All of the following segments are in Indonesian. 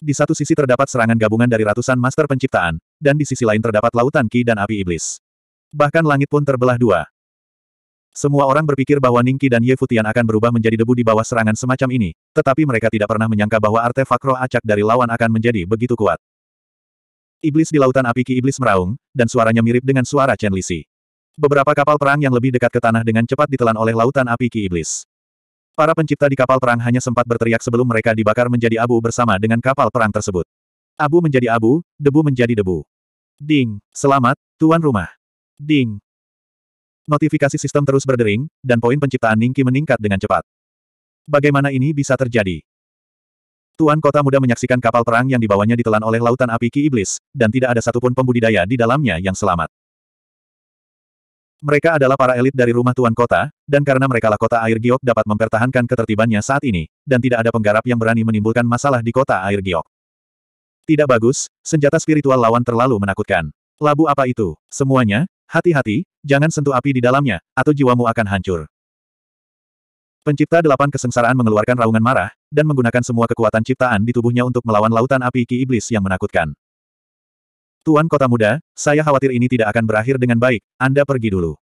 Di satu sisi terdapat serangan gabungan dari ratusan master penciptaan, dan di sisi lain terdapat lautan ki dan api iblis. Bahkan langit pun terbelah dua. Semua orang berpikir bahwa Ningki dan Ye Futian akan berubah menjadi debu di bawah serangan semacam ini, tetapi mereka tidak pernah menyangka bahwa artefak roh acak dari lawan akan menjadi begitu kuat. Iblis di lautan api ki iblis meraung, dan suaranya mirip dengan suara Chen Lisi. Beberapa kapal perang yang lebih dekat ke tanah dengan cepat ditelan oleh lautan api ki iblis. Para pencipta di kapal perang hanya sempat berteriak sebelum mereka dibakar menjadi abu bersama dengan kapal perang tersebut. Abu menjadi abu, debu menjadi debu. Ding, selamat, tuan rumah. Ding. Notifikasi sistem terus berdering, dan poin penciptaan Ningki meningkat dengan cepat. Bagaimana ini bisa terjadi? Tuan kota muda menyaksikan kapal perang yang dibawanya ditelan oleh lautan api Ki Iblis, dan tidak ada satupun pembudidaya di dalamnya yang selamat. Mereka adalah para elit dari rumah tuan kota, dan karena merekalah kota air giok dapat mempertahankan ketertibannya saat ini, dan tidak ada penggarap yang berani menimbulkan masalah di kota air giok. Tidak bagus, senjata spiritual lawan terlalu menakutkan. Labu apa itu? Semuanya, hati-hati, jangan sentuh api di dalamnya, atau jiwamu akan hancur. Pencipta delapan kesengsaraan mengeluarkan raungan marah, dan menggunakan semua kekuatan ciptaan di tubuhnya untuk melawan lautan api Ki Iblis yang menakutkan. Tuan Kota Muda, saya khawatir ini tidak akan berakhir dengan baik, Anda pergi dulu.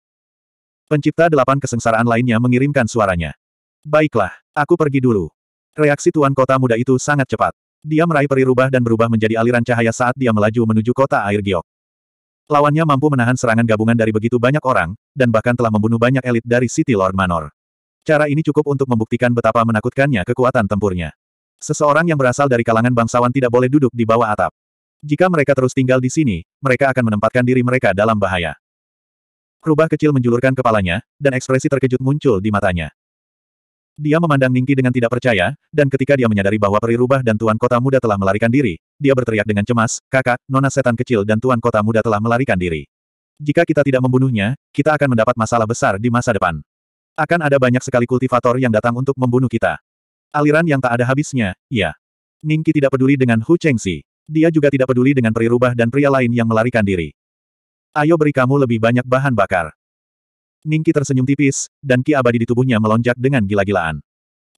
Pencipta delapan kesengsaraan lainnya mengirimkan suaranya. Baiklah, aku pergi dulu. Reaksi Tuan Kota Muda itu sangat cepat. Dia meraih perirubah dan berubah menjadi aliran cahaya saat dia melaju menuju kota air giok. Lawannya mampu menahan serangan gabungan dari begitu banyak orang, dan bahkan telah membunuh banyak elit dari City Lord Manor. Cara ini cukup untuk membuktikan betapa menakutkannya kekuatan tempurnya. Seseorang yang berasal dari kalangan bangsawan tidak boleh duduk di bawah atap. Jika mereka terus tinggal di sini, mereka akan menempatkan diri mereka dalam bahaya. Rubah kecil menjulurkan kepalanya, dan ekspresi terkejut muncul di matanya. Dia memandang Ningki dengan tidak percaya, dan ketika dia menyadari bahwa peri rubah dan tuan kota muda telah melarikan diri, dia berteriak dengan cemas, kakak, nona setan kecil dan tuan kota muda telah melarikan diri. Jika kita tidak membunuhnya, kita akan mendapat masalah besar di masa depan. Akan ada banyak sekali kultivator yang datang untuk membunuh kita. Aliran yang tak ada habisnya, ya. Ningki tidak peduli dengan Hu Chengxi. Dia juga tidak peduli dengan peri rubah dan pria lain yang melarikan diri. Ayo beri kamu lebih banyak bahan bakar. Ningki tersenyum tipis, dan ki abadi di tubuhnya melonjak dengan gila-gilaan.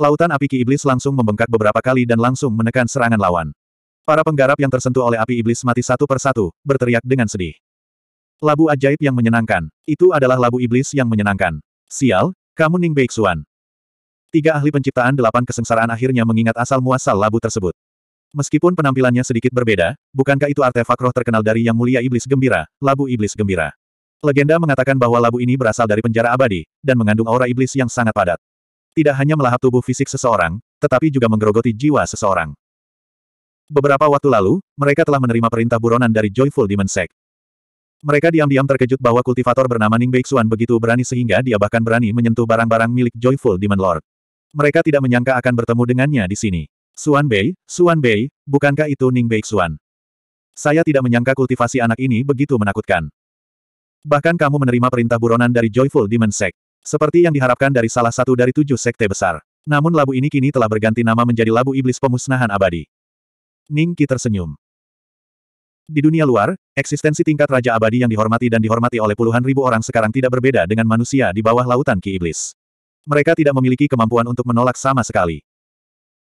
Lautan api ki iblis langsung membengkak beberapa kali dan langsung menekan serangan lawan. Para penggarap yang tersentuh oleh api iblis mati satu persatu, berteriak dengan sedih. Labu ajaib yang menyenangkan. Itu adalah labu iblis yang menyenangkan. Sial, kamu Ning Beixuan. Tiga ahli penciptaan delapan kesengsaraan akhirnya mengingat asal-muasal labu tersebut. Meskipun penampilannya sedikit berbeda, bukankah itu artefak roh terkenal dari Yang Mulia Iblis Gembira, Labu Iblis Gembira? Legenda mengatakan bahwa labu ini berasal dari penjara abadi, dan mengandung aura iblis yang sangat padat. Tidak hanya melahap tubuh fisik seseorang, tetapi juga menggerogoti jiwa seseorang. Beberapa waktu lalu, mereka telah menerima perintah buronan dari Joyful Demon Sect. Mereka diam-diam terkejut bahwa kultivator bernama Ning Beixuan begitu berani sehingga dia bahkan berani menyentuh barang-barang milik Joyful Demon Lord. Mereka tidak menyangka akan bertemu dengannya di sini. Suan Bei, Suan Bei, bukankah itu Ning Bei Xuan? Saya tidak menyangka kultivasi anak ini begitu menakutkan. Bahkan kamu menerima perintah buronan dari Joyful Demon Sect. Seperti yang diharapkan dari salah satu dari tujuh sekte besar. Namun labu ini kini telah berganti nama menjadi labu iblis pemusnahan abadi. Ning Qi tersenyum. Di dunia luar, eksistensi tingkat Raja Abadi yang dihormati dan dihormati oleh puluhan ribu orang sekarang tidak berbeda dengan manusia di bawah lautan Ki Iblis. Mereka tidak memiliki kemampuan untuk menolak sama sekali.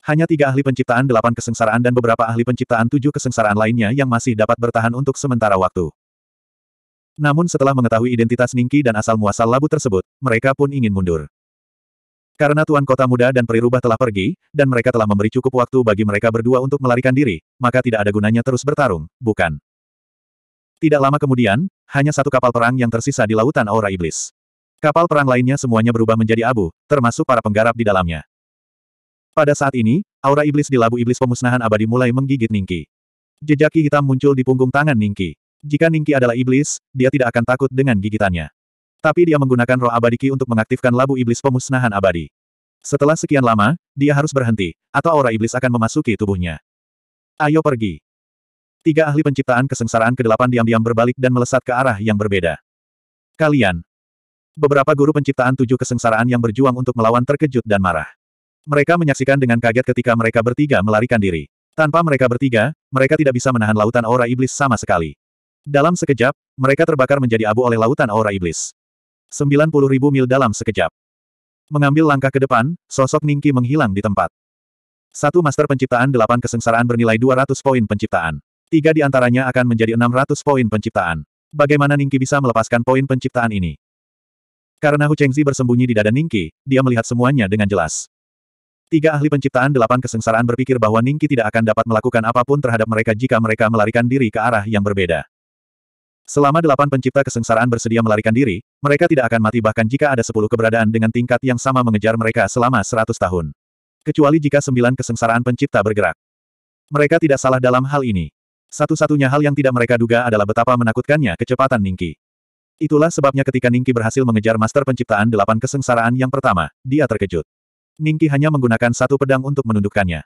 Hanya tiga ahli penciptaan delapan kesengsaraan dan beberapa ahli penciptaan tujuh kesengsaraan lainnya yang masih dapat bertahan untuk sementara waktu. Namun setelah mengetahui identitas Ningki dan asal-muasal labu tersebut, mereka pun ingin mundur. Karena Tuan Kota Muda dan Perirubah telah pergi, dan mereka telah memberi cukup waktu bagi mereka berdua untuk melarikan diri, maka tidak ada gunanya terus bertarung, bukan? Tidak lama kemudian, hanya satu kapal perang yang tersisa di Lautan Aura Iblis. Kapal perang lainnya semuanya berubah menjadi abu, termasuk para penggarap di dalamnya. Pada saat ini, aura iblis di labu iblis pemusnahan abadi mulai menggigit Ningki. Jejaki hitam muncul di punggung tangan Ningki. Jika Ningki adalah iblis, dia tidak akan takut dengan gigitannya. Tapi dia menggunakan roh abadi Ki untuk mengaktifkan labu iblis pemusnahan abadi. Setelah sekian lama, dia harus berhenti, atau aura iblis akan memasuki tubuhnya. Ayo pergi. Tiga ahli penciptaan kesengsaraan ke kedelapan diam-diam berbalik dan melesat ke arah yang berbeda. Kalian. Beberapa guru penciptaan tujuh kesengsaraan yang berjuang untuk melawan terkejut dan marah. Mereka menyaksikan dengan kaget ketika mereka bertiga melarikan diri. Tanpa mereka bertiga, mereka tidak bisa menahan lautan aura iblis sama sekali. Dalam sekejap, mereka terbakar menjadi abu oleh lautan aura iblis. ribu mil dalam sekejap. Mengambil langkah ke depan, sosok Ningki menghilang di tempat. Satu master penciptaan delapan kesengsaraan bernilai 200 poin penciptaan. Tiga di antaranya akan menjadi 600 poin penciptaan. Bagaimana Ningki bisa melepaskan poin penciptaan ini? Karena Hu Chengzi bersembunyi di dada Ningki, dia melihat semuanya dengan jelas. Tiga ahli penciptaan delapan kesengsaraan berpikir bahwa Ningki tidak akan dapat melakukan apapun terhadap mereka jika mereka melarikan diri ke arah yang berbeda. Selama delapan pencipta kesengsaraan bersedia melarikan diri, mereka tidak akan mati bahkan jika ada sepuluh keberadaan dengan tingkat yang sama mengejar mereka selama seratus tahun. Kecuali jika sembilan kesengsaraan pencipta bergerak. Mereka tidak salah dalam hal ini. Satu-satunya hal yang tidak mereka duga adalah betapa menakutkannya kecepatan Ningki. Itulah sebabnya ketika Ningki berhasil mengejar master penciptaan delapan kesengsaraan yang pertama, dia terkejut. Ningki hanya menggunakan satu pedang untuk menundukkannya.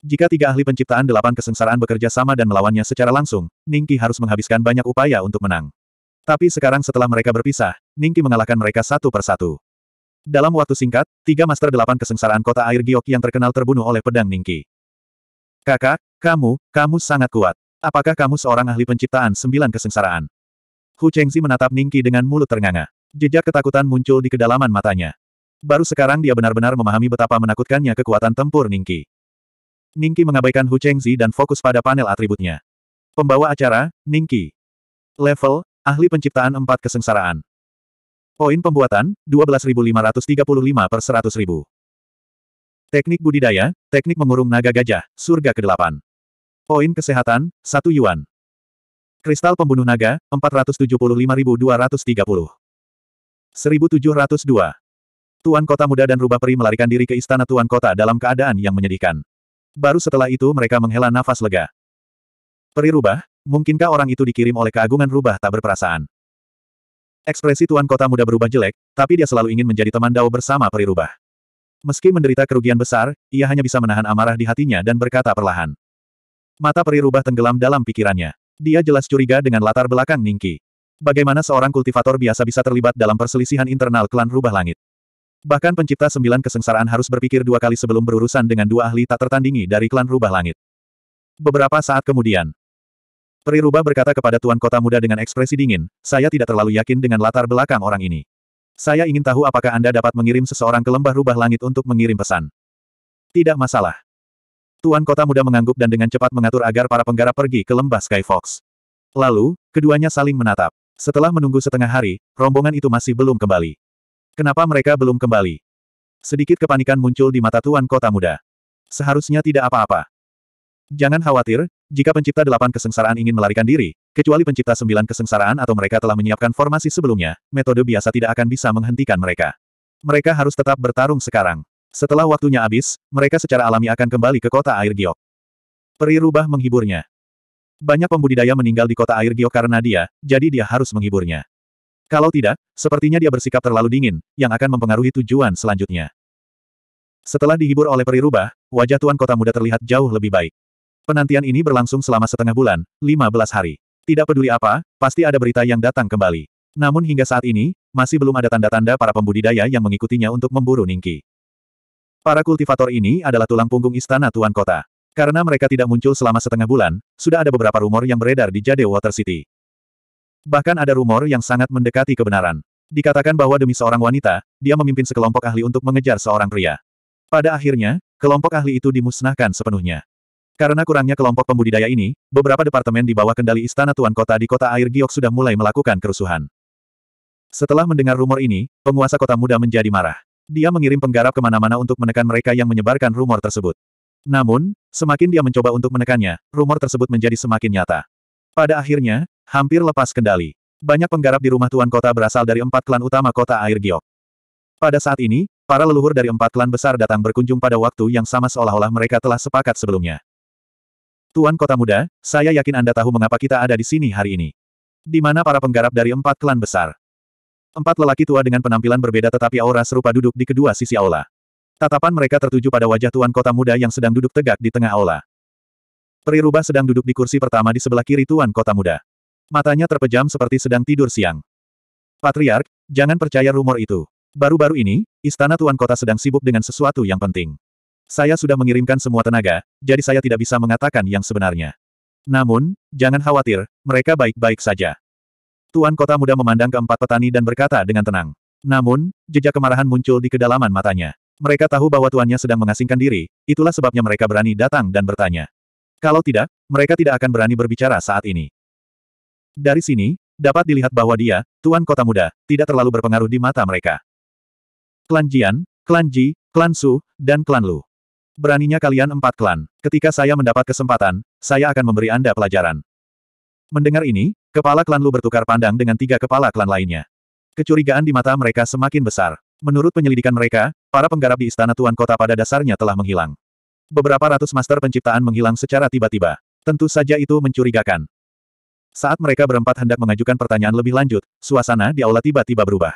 Jika tiga ahli penciptaan delapan kesengsaraan bekerja sama dan melawannya secara langsung, Ningki harus menghabiskan banyak upaya untuk menang. Tapi sekarang setelah mereka berpisah, Ningki mengalahkan mereka satu persatu. Dalam waktu singkat, tiga master delapan kesengsaraan kota air Giok yang terkenal terbunuh oleh pedang Ningki. Kakak, kamu, kamu sangat kuat. Apakah kamu seorang ahli penciptaan sembilan kesengsaraan? Hu Chengzi menatap Ningki dengan mulut ternganga. Jejak ketakutan muncul di kedalaman matanya. Baru sekarang dia benar-benar memahami betapa menakutkannya kekuatan tempur Ningki. Ningki mengabaikan Hu Chengzi dan fokus pada panel atributnya. Pembawa acara, Ningki. Level, ahli penciptaan empat kesengsaraan. Poin pembuatan, 12.535 per 100.000. Teknik budidaya, teknik mengurung naga gajah, surga ke-8. Poin kesehatan, 1 yuan. Kristal pembunuh naga, 475.230. 1702. Tuan Kota Muda dan Rubah Peri melarikan diri ke istana Tuan Kota dalam keadaan yang menyedihkan. Baru setelah itu mereka menghela nafas lega. Peri Rubah, mungkinkah orang itu dikirim oleh keagungan Rubah tak berperasaan? Ekspresi Tuan Kota Muda berubah jelek, tapi dia selalu ingin menjadi teman Dao bersama Peri Rubah. Meski menderita kerugian besar, ia hanya bisa menahan amarah di hatinya dan berkata perlahan. Mata Peri Rubah tenggelam dalam pikirannya. Dia jelas curiga dengan latar belakang Ningki. Bagaimana seorang kultivator biasa bisa terlibat dalam perselisihan internal klan Rubah Langit? Bahkan pencipta sembilan kesengsaraan harus berpikir dua kali sebelum berurusan dengan dua ahli tak tertandingi dari klan rubah langit. Beberapa saat kemudian, Peri Rubah berkata kepada Tuan Kota Muda dengan ekspresi dingin, saya tidak terlalu yakin dengan latar belakang orang ini. Saya ingin tahu apakah Anda dapat mengirim seseorang ke lembah rubah langit untuk mengirim pesan. Tidak masalah. Tuan Kota Muda mengangguk dan dengan cepat mengatur agar para penggarap pergi ke lembah Sky Fox. Lalu, keduanya saling menatap. Setelah menunggu setengah hari, rombongan itu masih belum kembali. Kenapa mereka belum kembali? Sedikit kepanikan muncul di mata Tuan Kota Muda. Seharusnya tidak apa-apa. Jangan khawatir, jika pencipta delapan kesengsaraan ingin melarikan diri, kecuali pencipta sembilan kesengsaraan atau mereka telah menyiapkan formasi sebelumnya, metode biasa tidak akan bisa menghentikan mereka. Mereka harus tetap bertarung sekarang. Setelah waktunya habis, mereka secara alami akan kembali ke kota air giok. Peri rubah menghiburnya. Banyak pembudidaya meninggal di kota air giok karena dia, jadi dia harus menghiburnya. Kalau tidak, sepertinya dia bersikap terlalu dingin, yang akan mempengaruhi tujuan selanjutnya. Setelah dihibur oleh peri rubah, wajah Tuan Kota Muda terlihat jauh lebih baik. Penantian ini berlangsung selama setengah bulan, 15 hari. Tidak peduli apa, pasti ada berita yang datang kembali. Namun hingga saat ini, masih belum ada tanda-tanda para pembudidaya yang mengikutinya untuk memburu Ningki. Para kultivator ini adalah tulang punggung istana Tuan Kota. Karena mereka tidak muncul selama setengah bulan, sudah ada beberapa rumor yang beredar di Jade Water City. Bahkan ada rumor yang sangat mendekati kebenaran. Dikatakan bahwa demi seorang wanita, dia memimpin sekelompok ahli untuk mengejar seorang pria. Pada akhirnya, kelompok ahli itu dimusnahkan sepenuhnya. Karena kurangnya kelompok pembudidaya ini, beberapa departemen di bawah kendali Istana Tuan Kota di kota air Giok sudah mulai melakukan kerusuhan. Setelah mendengar rumor ini, penguasa kota muda menjadi marah. Dia mengirim penggarap kemana-mana untuk menekan mereka yang menyebarkan rumor tersebut. Namun, semakin dia mencoba untuk menekannya, rumor tersebut menjadi semakin nyata. Pada akhirnya, hampir lepas kendali. Banyak penggarap di rumah tuan kota berasal dari empat klan utama kota air Giok. Pada saat ini, para leluhur dari empat klan besar datang berkunjung pada waktu yang sama seolah-olah mereka telah sepakat sebelumnya. Tuan kota muda, saya yakin Anda tahu mengapa kita ada di sini hari ini. Di mana para penggarap dari empat klan besar. Empat lelaki tua dengan penampilan berbeda tetapi aura serupa duduk di kedua sisi aula. Tatapan mereka tertuju pada wajah tuan kota muda yang sedang duduk tegak di tengah aula. Rubah sedang duduk di kursi pertama di sebelah kiri Tuan Kota Muda. Matanya terpejam seperti sedang tidur siang. Patriark, jangan percaya rumor itu. Baru-baru ini, istana Tuan Kota sedang sibuk dengan sesuatu yang penting. Saya sudah mengirimkan semua tenaga, jadi saya tidak bisa mengatakan yang sebenarnya. Namun, jangan khawatir, mereka baik-baik saja. Tuan Kota Muda memandang keempat petani dan berkata dengan tenang. Namun, jejak kemarahan muncul di kedalaman matanya. Mereka tahu bahwa tuannya sedang mengasingkan diri, itulah sebabnya mereka berani datang dan bertanya. Kalau tidak, mereka tidak akan berani berbicara saat ini. Dari sini, dapat dilihat bahwa dia, Tuan Kota Muda, tidak terlalu berpengaruh di mata mereka. Klan Jian, Klan Ji, Klan Su, dan Klan Lu. Beraninya kalian empat klan. Ketika saya mendapat kesempatan, saya akan memberi Anda pelajaran. Mendengar ini, kepala klan Lu bertukar pandang dengan tiga kepala klan lainnya. Kecurigaan di mata mereka semakin besar. Menurut penyelidikan mereka, para penggarap di istana Tuan Kota pada dasarnya telah menghilang. Beberapa ratus master penciptaan menghilang secara tiba-tiba. Tentu saja itu mencurigakan. Saat mereka berempat hendak mengajukan pertanyaan lebih lanjut, suasana di aula tiba-tiba berubah.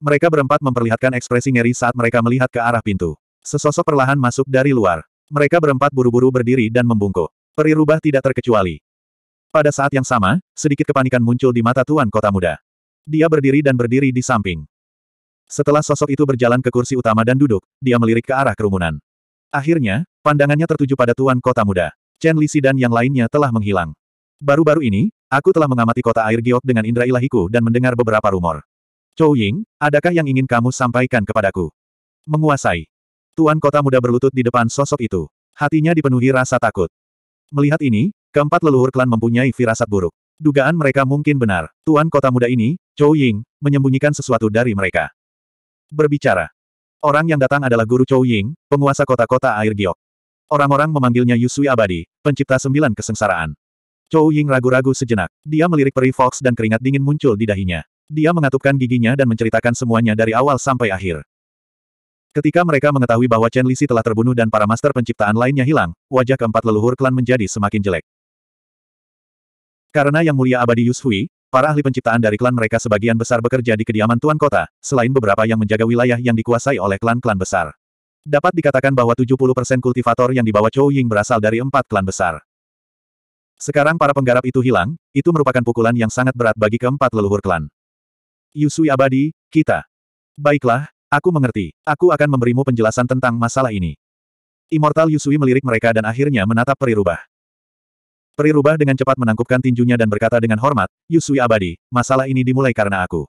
Mereka berempat memperlihatkan ekspresi ngeri saat mereka melihat ke arah pintu. Sesosok perlahan masuk dari luar. Mereka berempat buru-buru berdiri dan membungkuk. Peri rubah tidak terkecuali. Pada saat yang sama, sedikit kepanikan muncul di mata Tuan Kota Muda. Dia berdiri dan berdiri di samping. Setelah sosok itu berjalan ke kursi utama dan duduk, dia melirik ke arah kerumunan. Akhirnya, pandangannya tertuju pada Tuan Kota Muda. Chen Lisi dan yang lainnya telah menghilang. Baru-baru ini, aku telah mengamati kota air giok dengan indra ilahiku dan mendengar beberapa rumor. Chou Ying, adakah yang ingin kamu sampaikan kepadaku? Menguasai. Tuan Kota Muda berlutut di depan sosok itu. Hatinya dipenuhi rasa takut. Melihat ini, keempat leluhur klan mempunyai firasat buruk. Dugaan mereka mungkin benar. Tuan Kota Muda ini, Chou Ying, menyembunyikan sesuatu dari mereka. Berbicara. Orang yang datang adalah Guru Chou Ying, penguasa kota-kota air giok. Orang-orang memanggilnya Yusui Abadi, pencipta sembilan kesengsaraan. Chou Ying ragu-ragu sejenak. Dia melirik peri fox dan keringat dingin muncul di dahinya. Dia mengatupkan giginya dan menceritakan semuanya dari awal sampai akhir. Ketika mereka mengetahui bahwa Chen Lisi telah terbunuh dan para master penciptaan lainnya hilang, wajah keempat leluhur klan menjadi semakin jelek. Karena Yang Mulia Abadi Yusui. Para ahli penciptaan dari klan mereka sebagian besar bekerja di kediaman tuan kota, selain beberapa yang menjaga wilayah yang dikuasai oleh klan-klan besar. Dapat dikatakan bahwa 70% kultivator yang dibawa Chou Ying berasal dari empat klan besar. Sekarang para penggarap itu hilang, itu merupakan pukulan yang sangat berat bagi keempat leluhur klan. Yusui abadi, kita. Baiklah, aku mengerti. Aku akan memberimu penjelasan tentang masalah ini. Immortal Yusui melirik mereka dan akhirnya menatap peri rubah. Peri rubah dengan cepat menangkupkan tinjunya dan berkata dengan hormat, Yusui abadi, masalah ini dimulai karena aku.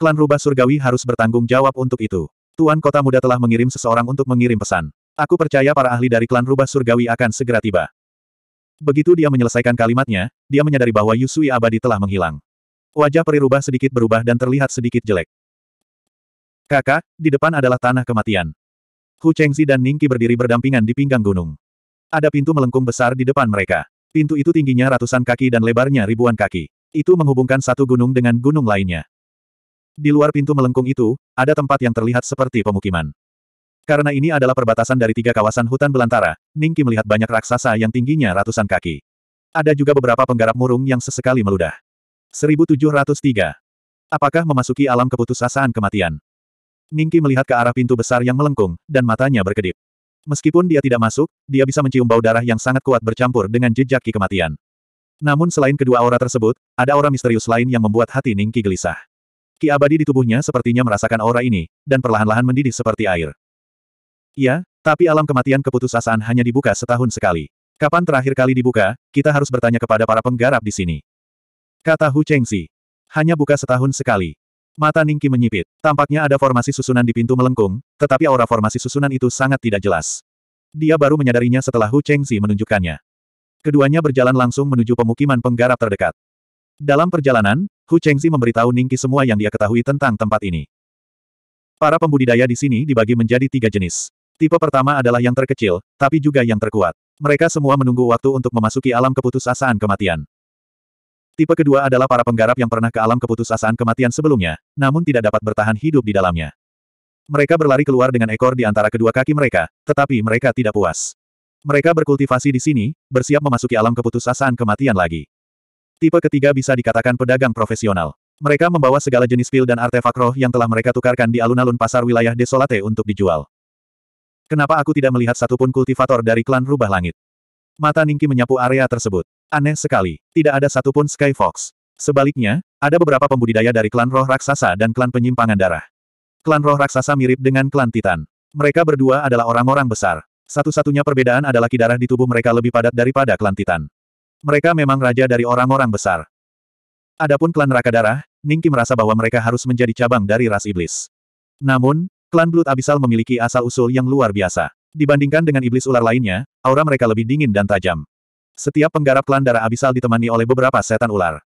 Klan rubah surgawi harus bertanggung jawab untuk itu. Tuan kota muda telah mengirim seseorang untuk mengirim pesan. Aku percaya para ahli dari klan rubah surgawi akan segera tiba. Begitu dia menyelesaikan kalimatnya, dia menyadari bahwa Yusui abadi telah menghilang. Wajah peri rubah sedikit berubah dan terlihat sedikit jelek. Kakak, di depan adalah tanah kematian. Hu Chengzi dan Ningqi berdiri berdampingan di pinggang gunung. Ada pintu melengkung besar di depan mereka. Pintu itu tingginya ratusan kaki dan lebarnya ribuan kaki. Itu menghubungkan satu gunung dengan gunung lainnya. Di luar pintu melengkung itu, ada tempat yang terlihat seperti pemukiman. Karena ini adalah perbatasan dari tiga kawasan hutan belantara, Ningki melihat banyak raksasa yang tingginya ratusan kaki. Ada juga beberapa penggarap murung yang sesekali meludah. 1703. Apakah memasuki alam keputusasaan kematian? Ningki melihat ke arah pintu besar yang melengkung, dan matanya berkedip. Meskipun dia tidak masuk, dia bisa mencium bau darah yang sangat kuat bercampur dengan jejak ki kematian. Namun selain kedua aura tersebut, ada aura misterius lain yang membuat hati Ningki gelisah. Ki abadi di tubuhnya sepertinya merasakan aura ini, dan perlahan-lahan mendidih seperti air. Iya, tapi alam kematian keputusasaan hanya dibuka setahun sekali. Kapan terakhir kali dibuka, kita harus bertanya kepada para penggarap di sini. Kata Hu Chengxi. Hanya buka setahun sekali. Mata Ningki menyipit. Tampaknya ada formasi susunan di pintu melengkung, tetapi aura formasi susunan itu sangat tidak jelas. Dia baru menyadarinya setelah Hu Chengzi menunjukkannya. Keduanya berjalan langsung menuju pemukiman penggarap terdekat. Dalam perjalanan, Hu Chengzi memberitahu Ningki semua yang dia ketahui tentang tempat ini. Para pembudidaya di sini dibagi menjadi tiga jenis. Tipe pertama adalah yang terkecil, tapi juga yang terkuat. Mereka semua menunggu waktu untuk memasuki alam keputusasaan kematian. Tipe kedua adalah para penggarap yang pernah ke alam keputusasaan kematian sebelumnya, namun tidak dapat bertahan hidup di dalamnya. Mereka berlari keluar dengan ekor di antara kedua kaki mereka, tetapi mereka tidak puas. Mereka berkultivasi di sini, bersiap memasuki alam keputusasaan kematian lagi. Tipe ketiga bisa dikatakan pedagang profesional. Mereka membawa segala jenis pil dan artefak roh yang telah mereka tukarkan di alun-alun pasar wilayah Desolate untuk dijual. Kenapa aku tidak melihat satupun kultivator dari klan Rubah Langit? Mata Ningki menyapu area tersebut. Aneh sekali, tidak ada satupun Sky Fox. Sebaliknya, ada beberapa pembudidaya dari klan roh raksasa dan klan penyimpangan darah. Klan roh raksasa mirip dengan klan Titan. Mereka berdua adalah orang-orang besar. Satu-satunya perbedaan adalah kidarah di tubuh mereka lebih padat daripada klan Titan. Mereka memang raja dari orang-orang besar. Adapun klan Raka Darah, Ningki merasa bahwa mereka harus menjadi cabang dari ras iblis. Namun, klan Blood Abyssal memiliki asal-usul yang luar biasa. Dibandingkan dengan iblis ular lainnya, aura mereka lebih dingin dan tajam. Setiap penggarap klan darah abisal ditemani oleh beberapa setan ular.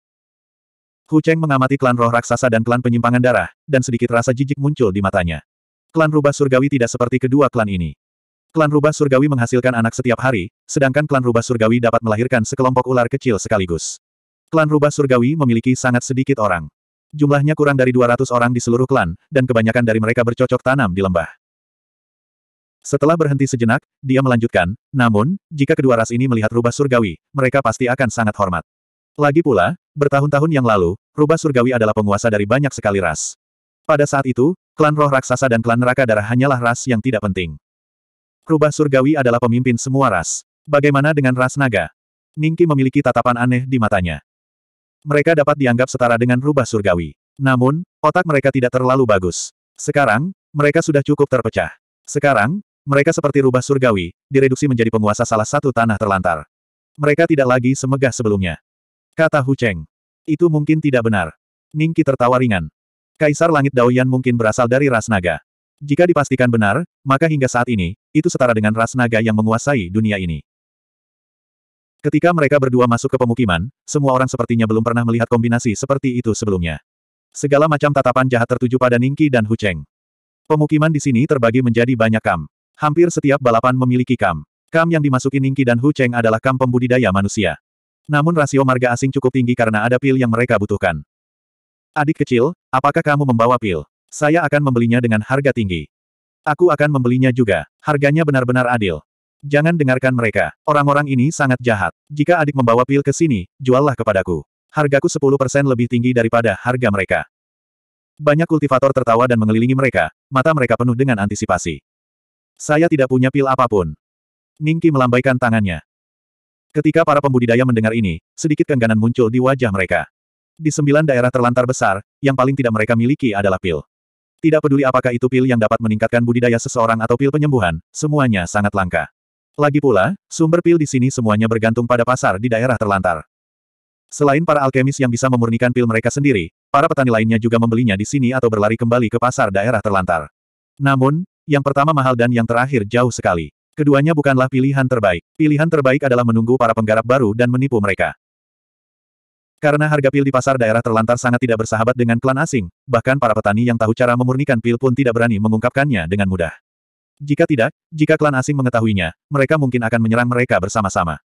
Hu Cheng mengamati klan roh raksasa dan klan penyimpangan darah, dan sedikit rasa jijik muncul di matanya. Klan rubah surgawi tidak seperti kedua klan ini. Klan rubah surgawi menghasilkan anak setiap hari, sedangkan klan rubah surgawi dapat melahirkan sekelompok ular kecil sekaligus. Klan rubah surgawi memiliki sangat sedikit orang. Jumlahnya kurang dari 200 orang di seluruh klan, dan kebanyakan dari mereka bercocok tanam di lembah. Setelah berhenti sejenak, dia melanjutkan, namun, jika kedua ras ini melihat rubah surgawi, mereka pasti akan sangat hormat. Lagi pula, bertahun-tahun yang lalu, rubah surgawi adalah penguasa dari banyak sekali ras. Pada saat itu, klan roh raksasa dan klan neraka darah hanyalah ras yang tidak penting. Rubah surgawi adalah pemimpin semua ras. Bagaimana dengan ras naga? Ningki memiliki tatapan aneh di matanya. Mereka dapat dianggap setara dengan rubah surgawi. Namun, otak mereka tidak terlalu bagus. Sekarang, mereka sudah cukup terpecah. Sekarang, mereka seperti rubah surgawi, direduksi menjadi penguasa salah satu tanah terlantar. Mereka tidak lagi semegah sebelumnya. Kata Hu Cheng. Itu mungkin tidak benar. Ningki tertawa ringan. Kaisar Langit Daoyan mungkin berasal dari ras naga. Jika dipastikan benar, maka hingga saat ini, itu setara dengan ras naga yang menguasai dunia ini. Ketika mereka berdua masuk ke pemukiman, semua orang sepertinya belum pernah melihat kombinasi seperti itu sebelumnya. Segala macam tatapan jahat tertuju pada Ningki dan Hu Cheng. Pemukiman di sini terbagi menjadi banyak kam. Hampir setiap balapan memiliki kam. Kam yang dimasuki Ningki dan Hu Cheng adalah kam pembudidaya manusia. Namun rasio marga asing cukup tinggi karena ada pil yang mereka butuhkan. Adik kecil, apakah kamu membawa pil? Saya akan membelinya dengan harga tinggi. Aku akan membelinya juga. Harganya benar-benar adil. Jangan dengarkan mereka. Orang-orang ini sangat jahat. Jika adik membawa pil ke sini, juallah kepadaku. Hargaku 10% lebih tinggi daripada harga mereka. Banyak kultivator tertawa dan mengelilingi mereka, mata mereka penuh dengan antisipasi. Saya tidak punya pil apapun. Mingki melambaikan tangannya. Ketika para pembudidaya mendengar ini, sedikit kengganan muncul di wajah mereka. Di sembilan daerah terlantar besar, yang paling tidak mereka miliki adalah pil. Tidak peduli apakah itu pil yang dapat meningkatkan budidaya seseorang atau pil penyembuhan, semuanya sangat langka. Lagi pula, sumber pil di sini semuanya bergantung pada pasar di daerah terlantar. Selain para alkemis yang bisa memurnikan pil mereka sendiri, para petani lainnya juga membelinya di sini atau berlari kembali ke pasar daerah terlantar. Namun, yang pertama mahal dan yang terakhir jauh sekali. Keduanya bukanlah pilihan terbaik. Pilihan terbaik adalah menunggu para penggarap baru dan menipu mereka. Karena harga pil di pasar daerah terlantar sangat tidak bersahabat dengan klan asing, bahkan para petani yang tahu cara memurnikan pil pun tidak berani mengungkapkannya dengan mudah. Jika tidak, jika klan asing mengetahuinya, mereka mungkin akan menyerang mereka bersama-sama.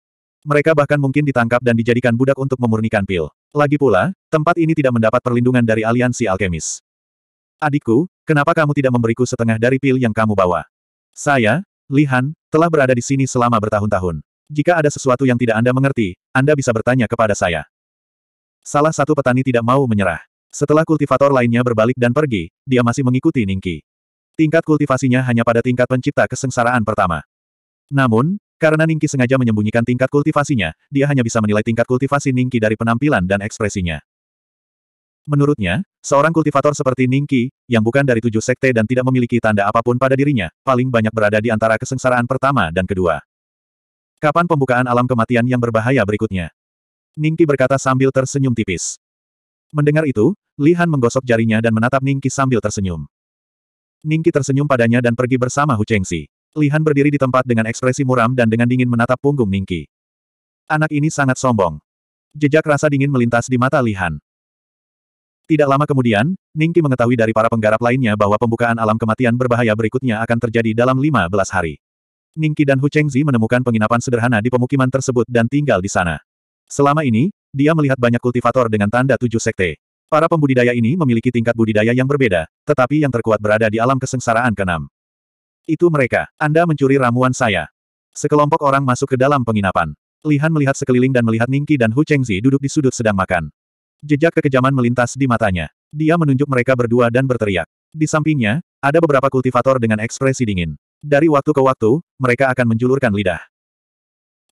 Mereka bahkan mungkin ditangkap dan dijadikan budak untuk memurnikan pil. Lagi pula, tempat ini tidak mendapat perlindungan dari aliansi alkemis. Adikku, kenapa kamu tidak memberiku setengah dari pil yang kamu bawa? Saya, Lihan, telah berada di sini selama bertahun-tahun. Jika ada sesuatu yang tidak Anda mengerti, Anda bisa bertanya kepada saya. Salah satu petani tidak mau menyerah. Setelah kultivator lainnya berbalik dan pergi, dia masih mengikuti Ningki. Tingkat kultivasinya hanya pada tingkat pencipta kesengsaraan pertama. Namun, karena Ningki sengaja menyembunyikan tingkat kultivasinya, dia hanya bisa menilai tingkat kultivasi Ningki dari penampilan dan ekspresinya. Menurutnya, seorang kultivator seperti Ningki, yang bukan dari tujuh sekte dan tidak memiliki tanda apapun pada dirinya, paling banyak berada di antara kesengsaraan pertama dan kedua. Kapan pembukaan alam kematian yang berbahaya berikutnya? Ningki berkata sambil tersenyum tipis. Mendengar itu, Lihan menggosok jarinya dan menatap Ningki sambil tersenyum. Ningki tersenyum padanya dan pergi bersama Hu Chengxi. Li berdiri di tempat dengan ekspresi muram dan dengan dingin menatap punggung Ningki. Anak ini sangat sombong. Jejak rasa dingin melintas di mata Lihan. Tidak lama kemudian, Ningki mengetahui dari para penggarap lainnya bahwa pembukaan alam kematian berbahaya berikutnya akan terjadi dalam 15 hari. Ningki dan Hu Chengzi menemukan penginapan sederhana di pemukiman tersebut dan tinggal di sana. Selama ini, dia melihat banyak kultivator dengan tanda tujuh sekte. Para pembudidaya ini memiliki tingkat budidaya yang berbeda, tetapi yang terkuat berada di alam kesengsaraan keenam. Itu mereka. Anda mencuri ramuan saya. Sekelompok orang masuk ke dalam penginapan. Lihan melihat sekeliling dan melihat Ningki dan Hu Chengzi duduk di sudut sedang makan. Jejak kekejaman melintas di matanya. Dia menunjuk mereka berdua dan berteriak. Di sampingnya, ada beberapa kultivator dengan ekspresi dingin. Dari waktu ke waktu, mereka akan menjulurkan lidah.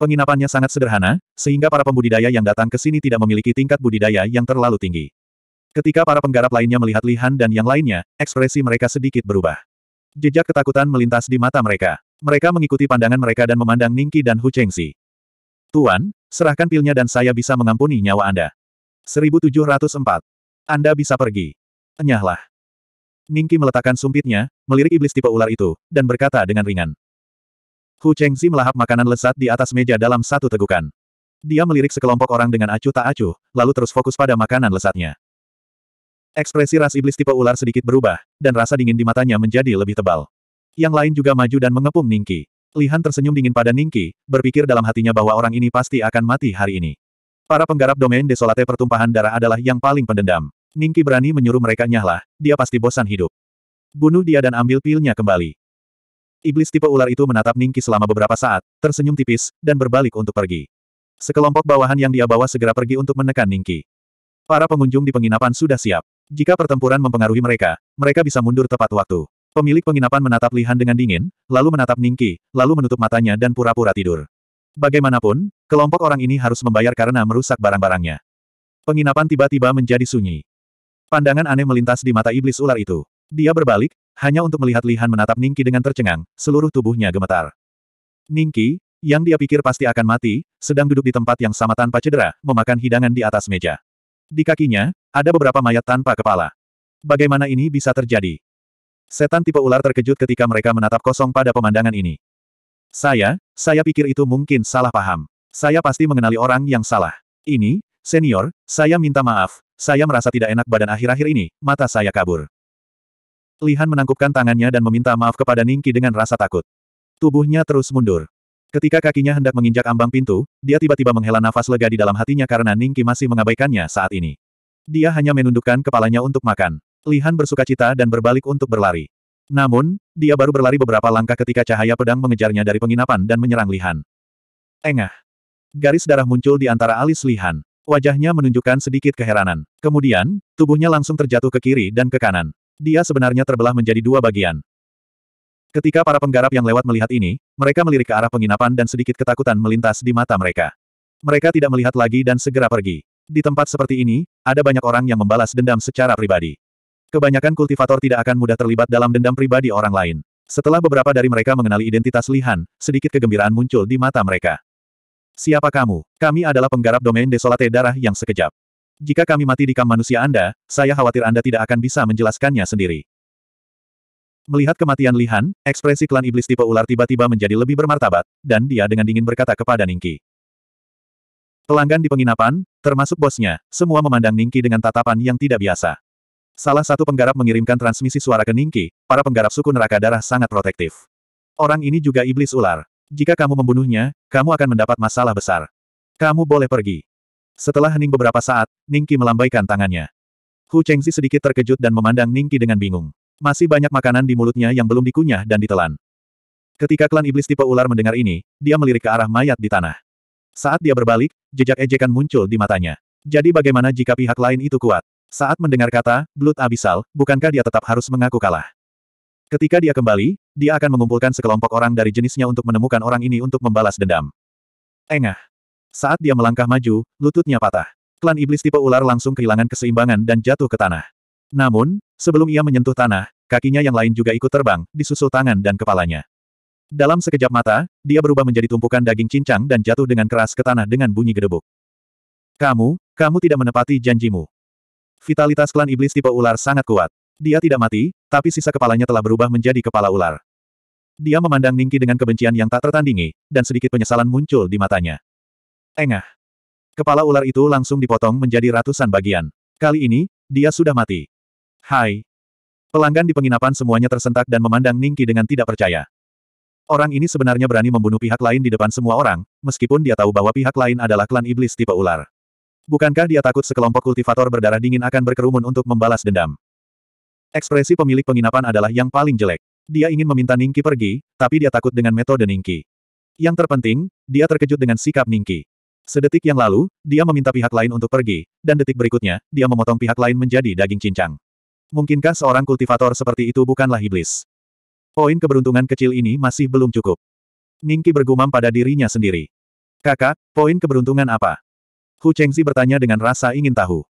Penginapannya sangat sederhana, sehingga para pembudidaya yang datang ke sini tidak memiliki tingkat budidaya yang terlalu tinggi. Ketika para penggarap lainnya melihat Lihan dan yang lainnya, ekspresi mereka sedikit berubah. Jejak ketakutan melintas di mata mereka. Mereka mengikuti pandangan mereka dan memandang Ningki dan Hu Chengxi. Tuan, serahkan pilnya dan saya bisa mengampuni nyawa Anda. 1704. Anda bisa pergi. Enyahlah. Ningki meletakkan sumpitnya, melirik iblis tipe ular itu, dan berkata dengan ringan. Hu Chengzi melahap makanan lesat di atas meja dalam satu tegukan. Dia melirik sekelompok orang dengan acuh tak acuh, lalu terus fokus pada makanan lesatnya. Ekspresi ras iblis tipe ular sedikit berubah, dan rasa dingin di matanya menjadi lebih tebal. Yang lain juga maju dan mengepung Ningki. Lihan tersenyum dingin pada Ningki, berpikir dalam hatinya bahwa orang ini pasti akan mati hari ini. Para penggarap domain desolate pertumpahan darah adalah yang paling pendendam. Ningki berani menyuruh mereka nyahlah, dia pasti bosan hidup. Bunuh dia dan ambil pilnya kembali. Iblis tipe ular itu menatap Ningki selama beberapa saat, tersenyum tipis, dan berbalik untuk pergi. Sekelompok bawahan yang dia bawa segera pergi untuk menekan Ningki. Para pengunjung di penginapan sudah siap. Jika pertempuran mempengaruhi mereka, mereka bisa mundur tepat waktu. Pemilik penginapan menatap Lihan dengan dingin, lalu menatap Ningki, lalu menutup matanya dan pura-pura tidur. Bagaimanapun, Kelompok orang ini harus membayar karena merusak barang-barangnya. Penginapan tiba-tiba menjadi sunyi. Pandangan aneh melintas di mata iblis ular itu. Dia berbalik, hanya untuk melihat Lihan menatap Ningki dengan tercengang, seluruh tubuhnya gemetar. Ningki, yang dia pikir pasti akan mati, sedang duduk di tempat yang sama tanpa cedera, memakan hidangan di atas meja. Di kakinya, ada beberapa mayat tanpa kepala. Bagaimana ini bisa terjadi? Setan tipe ular terkejut ketika mereka menatap kosong pada pemandangan ini. Saya, saya pikir itu mungkin salah paham. Saya pasti mengenali orang yang salah. Ini, senior, saya minta maaf, saya merasa tidak enak badan akhir-akhir ini, mata saya kabur. Lihan menangkupkan tangannya dan meminta maaf kepada Ningki dengan rasa takut. Tubuhnya terus mundur. Ketika kakinya hendak menginjak ambang pintu, dia tiba-tiba menghela nafas lega di dalam hatinya karena Ningki masih mengabaikannya saat ini. Dia hanya menundukkan kepalanya untuk makan. Lihan bersuka cita dan berbalik untuk berlari. Namun, dia baru berlari beberapa langkah ketika cahaya pedang mengejarnya dari penginapan dan menyerang Lihan. Engah. Garis darah muncul di antara alis Lihan. Wajahnya menunjukkan sedikit keheranan. Kemudian, tubuhnya langsung terjatuh ke kiri dan ke kanan. Dia sebenarnya terbelah menjadi dua bagian. Ketika para penggarap yang lewat melihat ini, mereka melirik ke arah penginapan dan sedikit ketakutan melintas di mata mereka. Mereka tidak melihat lagi dan segera pergi. Di tempat seperti ini, ada banyak orang yang membalas dendam secara pribadi. Kebanyakan kultivator tidak akan mudah terlibat dalam dendam pribadi orang lain. Setelah beberapa dari mereka mengenali identitas Lihan, sedikit kegembiraan muncul di mata mereka. Siapa kamu? Kami adalah penggarap domain desolate darah yang sekejap. Jika kami mati di kam manusia Anda, saya khawatir Anda tidak akan bisa menjelaskannya sendiri. Melihat kematian Lihan, ekspresi klan iblis tipe ular tiba-tiba menjadi lebih bermartabat, dan dia dengan dingin berkata kepada Ningki. Pelanggan di penginapan, termasuk bosnya, semua memandang Ningki dengan tatapan yang tidak biasa. Salah satu penggarap mengirimkan transmisi suara ke Ningki, para penggarap suku neraka darah sangat protektif. Orang ini juga iblis ular. Jika kamu membunuhnya, kamu akan mendapat masalah besar. Kamu boleh pergi. Setelah hening beberapa saat, Ningki melambaikan tangannya. Hu Chengzi sedikit terkejut dan memandang Ningki dengan bingung. Masih banyak makanan di mulutnya yang belum dikunyah dan ditelan. Ketika klan iblis tipe ular mendengar ini, dia melirik ke arah mayat di tanah. Saat dia berbalik, jejak ejekan muncul di matanya. Jadi bagaimana jika pihak lain itu kuat? Saat mendengar kata, Blood abisal, bukankah dia tetap harus mengaku kalah? Ketika dia kembali, dia akan mengumpulkan sekelompok orang dari jenisnya untuk menemukan orang ini untuk membalas dendam. Engah. Saat dia melangkah maju, lututnya patah. Klan iblis tipe ular langsung kehilangan keseimbangan dan jatuh ke tanah. Namun, sebelum ia menyentuh tanah, kakinya yang lain juga ikut terbang, disusul tangan dan kepalanya. Dalam sekejap mata, dia berubah menjadi tumpukan daging cincang dan jatuh dengan keras ke tanah dengan bunyi gedebuk. Kamu, kamu tidak menepati janjimu. Vitalitas klan iblis tipe ular sangat kuat. Dia tidak mati, tapi sisa kepalanya telah berubah menjadi kepala ular. Dia memandang Ningki dengan kebencian yang tak tertandingi, dan sedikit penyesalan muncul di matanya. Engah. Kepala ular itu langsung dipotong menjadi ratusan bagian. Kali ini, dia sudah mati. Hai. Pelanggan di penginapan semuanya tersentak dan memandang Ningki dengan tidak percaya. Orang ini sebenarnya berani membunuh pihak lain di depan semua orang, meskipun dia tahu bahwa pihak lain adalah klan iblis tipe ular. Bukankah dia takut sekelompok kultivator berdarah dingin akan berkerumun untuk membalas dendam? Ekspresi pemilik penginapan adalah yang paling jelek. Dia ingin meminta Ningki pergi, tapi dia takut dengan metode Ningki. Yang terpenting, dia terkejut dengan sikap Ningki. Sedetik yang lalu, dia meminta pihak lain untuk pergi, dan detik berikutnya, dia memotong pihak lain menjadi daging cincang. Mungkinkah seorang kultivator seperti itu bukanlah iblis? Poin keberuntungan kecil ini masih belum cukup. Ningki bergumam pada dirinya sendiri. Kakak, poin keberuntungan apa? Hu Chengzi bertanya dengan rasa ingin tahu.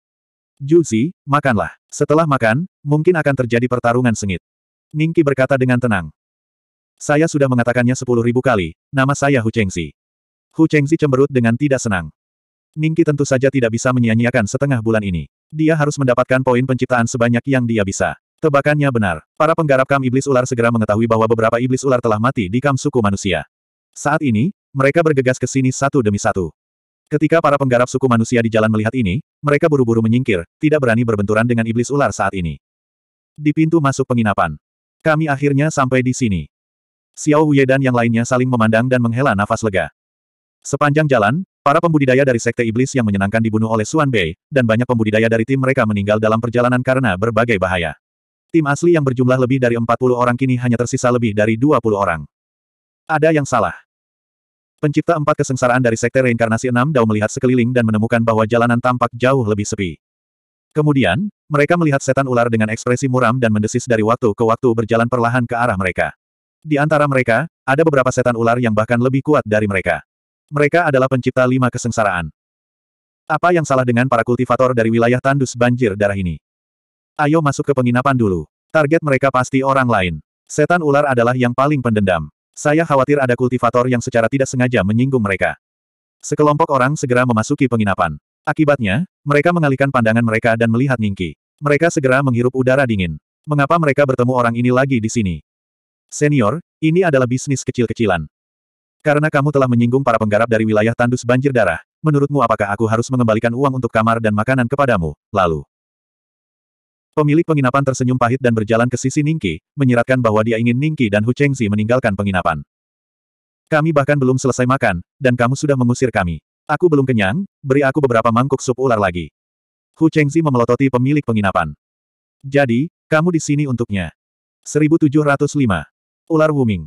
Juzi, makanlah. Setelah makan, mungkin akan terjadi pertarungan sengit. Ningki berkata dengan tenang. Saya sudah mengatakannya sepuluh ribu kali, nama saya Hu Chengzi. Hu Chengzi cemberut dengan tidak senang. Ningki tentu saja tidak bisa menyia-nyiakan setengah bulan ini. Dia harus mendapatkan poin penciptaan sebanyak yang dia bisa. Tebakannya benar. Para penggarap kam iblis ular segera mengetahui bahwa beberapa iblis ular telah mati di kam suku manusia. Saat ini, mereka bergegas ke sini satu demi satu. Ketika para penggarap suku manusia di jalan melihat ini, mereka buru-buru menyingkir, tidak berani berbenturan dengan iblis ular saat ini. Di pintu masuk penginapan. Kami akhirnya sampai di sini. Xiao Huye dan yang lainnya saling memandang dan menghela nafas lega. Sepanjang jalan, para pembudidaya dari sekte iblis yang menyenangkan dibunuh oleh Suan Bei, dan banyak pembudidaya dari tim mereka meninggal dalam perjalanan karena berbagai bahaya. Tim asli yang berjumlah lebih dari 40 orang kini hanya tersisa lebih dari 20 orang. Ada yang salah. Pencipta empat kesengsaraan dari Sekte Reinkarnasi Enam Dao melihat sekeliling dan menemukan bahwa jalanan tampak jauh lebih sepi. Kemudian, mereka melihat setan ular dengan ekspresi muram dan mendesis dari waktu ke waktu berjalan perlahan ke arah mereka. Di antara mereka, ada beberapa setan ular yang bahkan lebih kuat dari mereka. Mereka adalah pencipta lima kesengsaraan. Apa yang salah dengan para kultivator dari wilayah tandus banjir darah ini? Ayo masuk ke penginapan dulu. Target mereka pasti orang lain. Setan ular adalah yang paling pendendam. Saya khawatir ada kultivator yang secara tidak sengaja menyinggung mereka. Sekelompok orang segera memasuki penginapan. Akibatnya, mereka mengalihkan pandangan mereka dan melihat Ningki. Mereka segera menghirup udara dingin. Mengapa mereka bertemu orang ini lagi di sini? Senior, ini adalah bisnis kecil-kecilan. Karena kamu telah menyinggung para penggarap dari wilayah tandus banjir darah, menurutmu apakah aku harus mengembalikan uang untuk kamar dan makanan kepadamu, lalu? Pemilik penginapan tersenyum pahit dan berjalan ke sisi Ningki, menyiratkan bahwa dia ingin Ningki dan Hu Chengzi meninggalkan penginapan. Kami bahkan belum selesai makan, dan kamu sudah mengusir kami. Aku belum kenyang, beri aku beberapa mangkuk sup ular lagi. Hu Chengzi memelototi pemilik penginapan. Jadi, kamu di sini untuknya. 1705. Ular Wuming.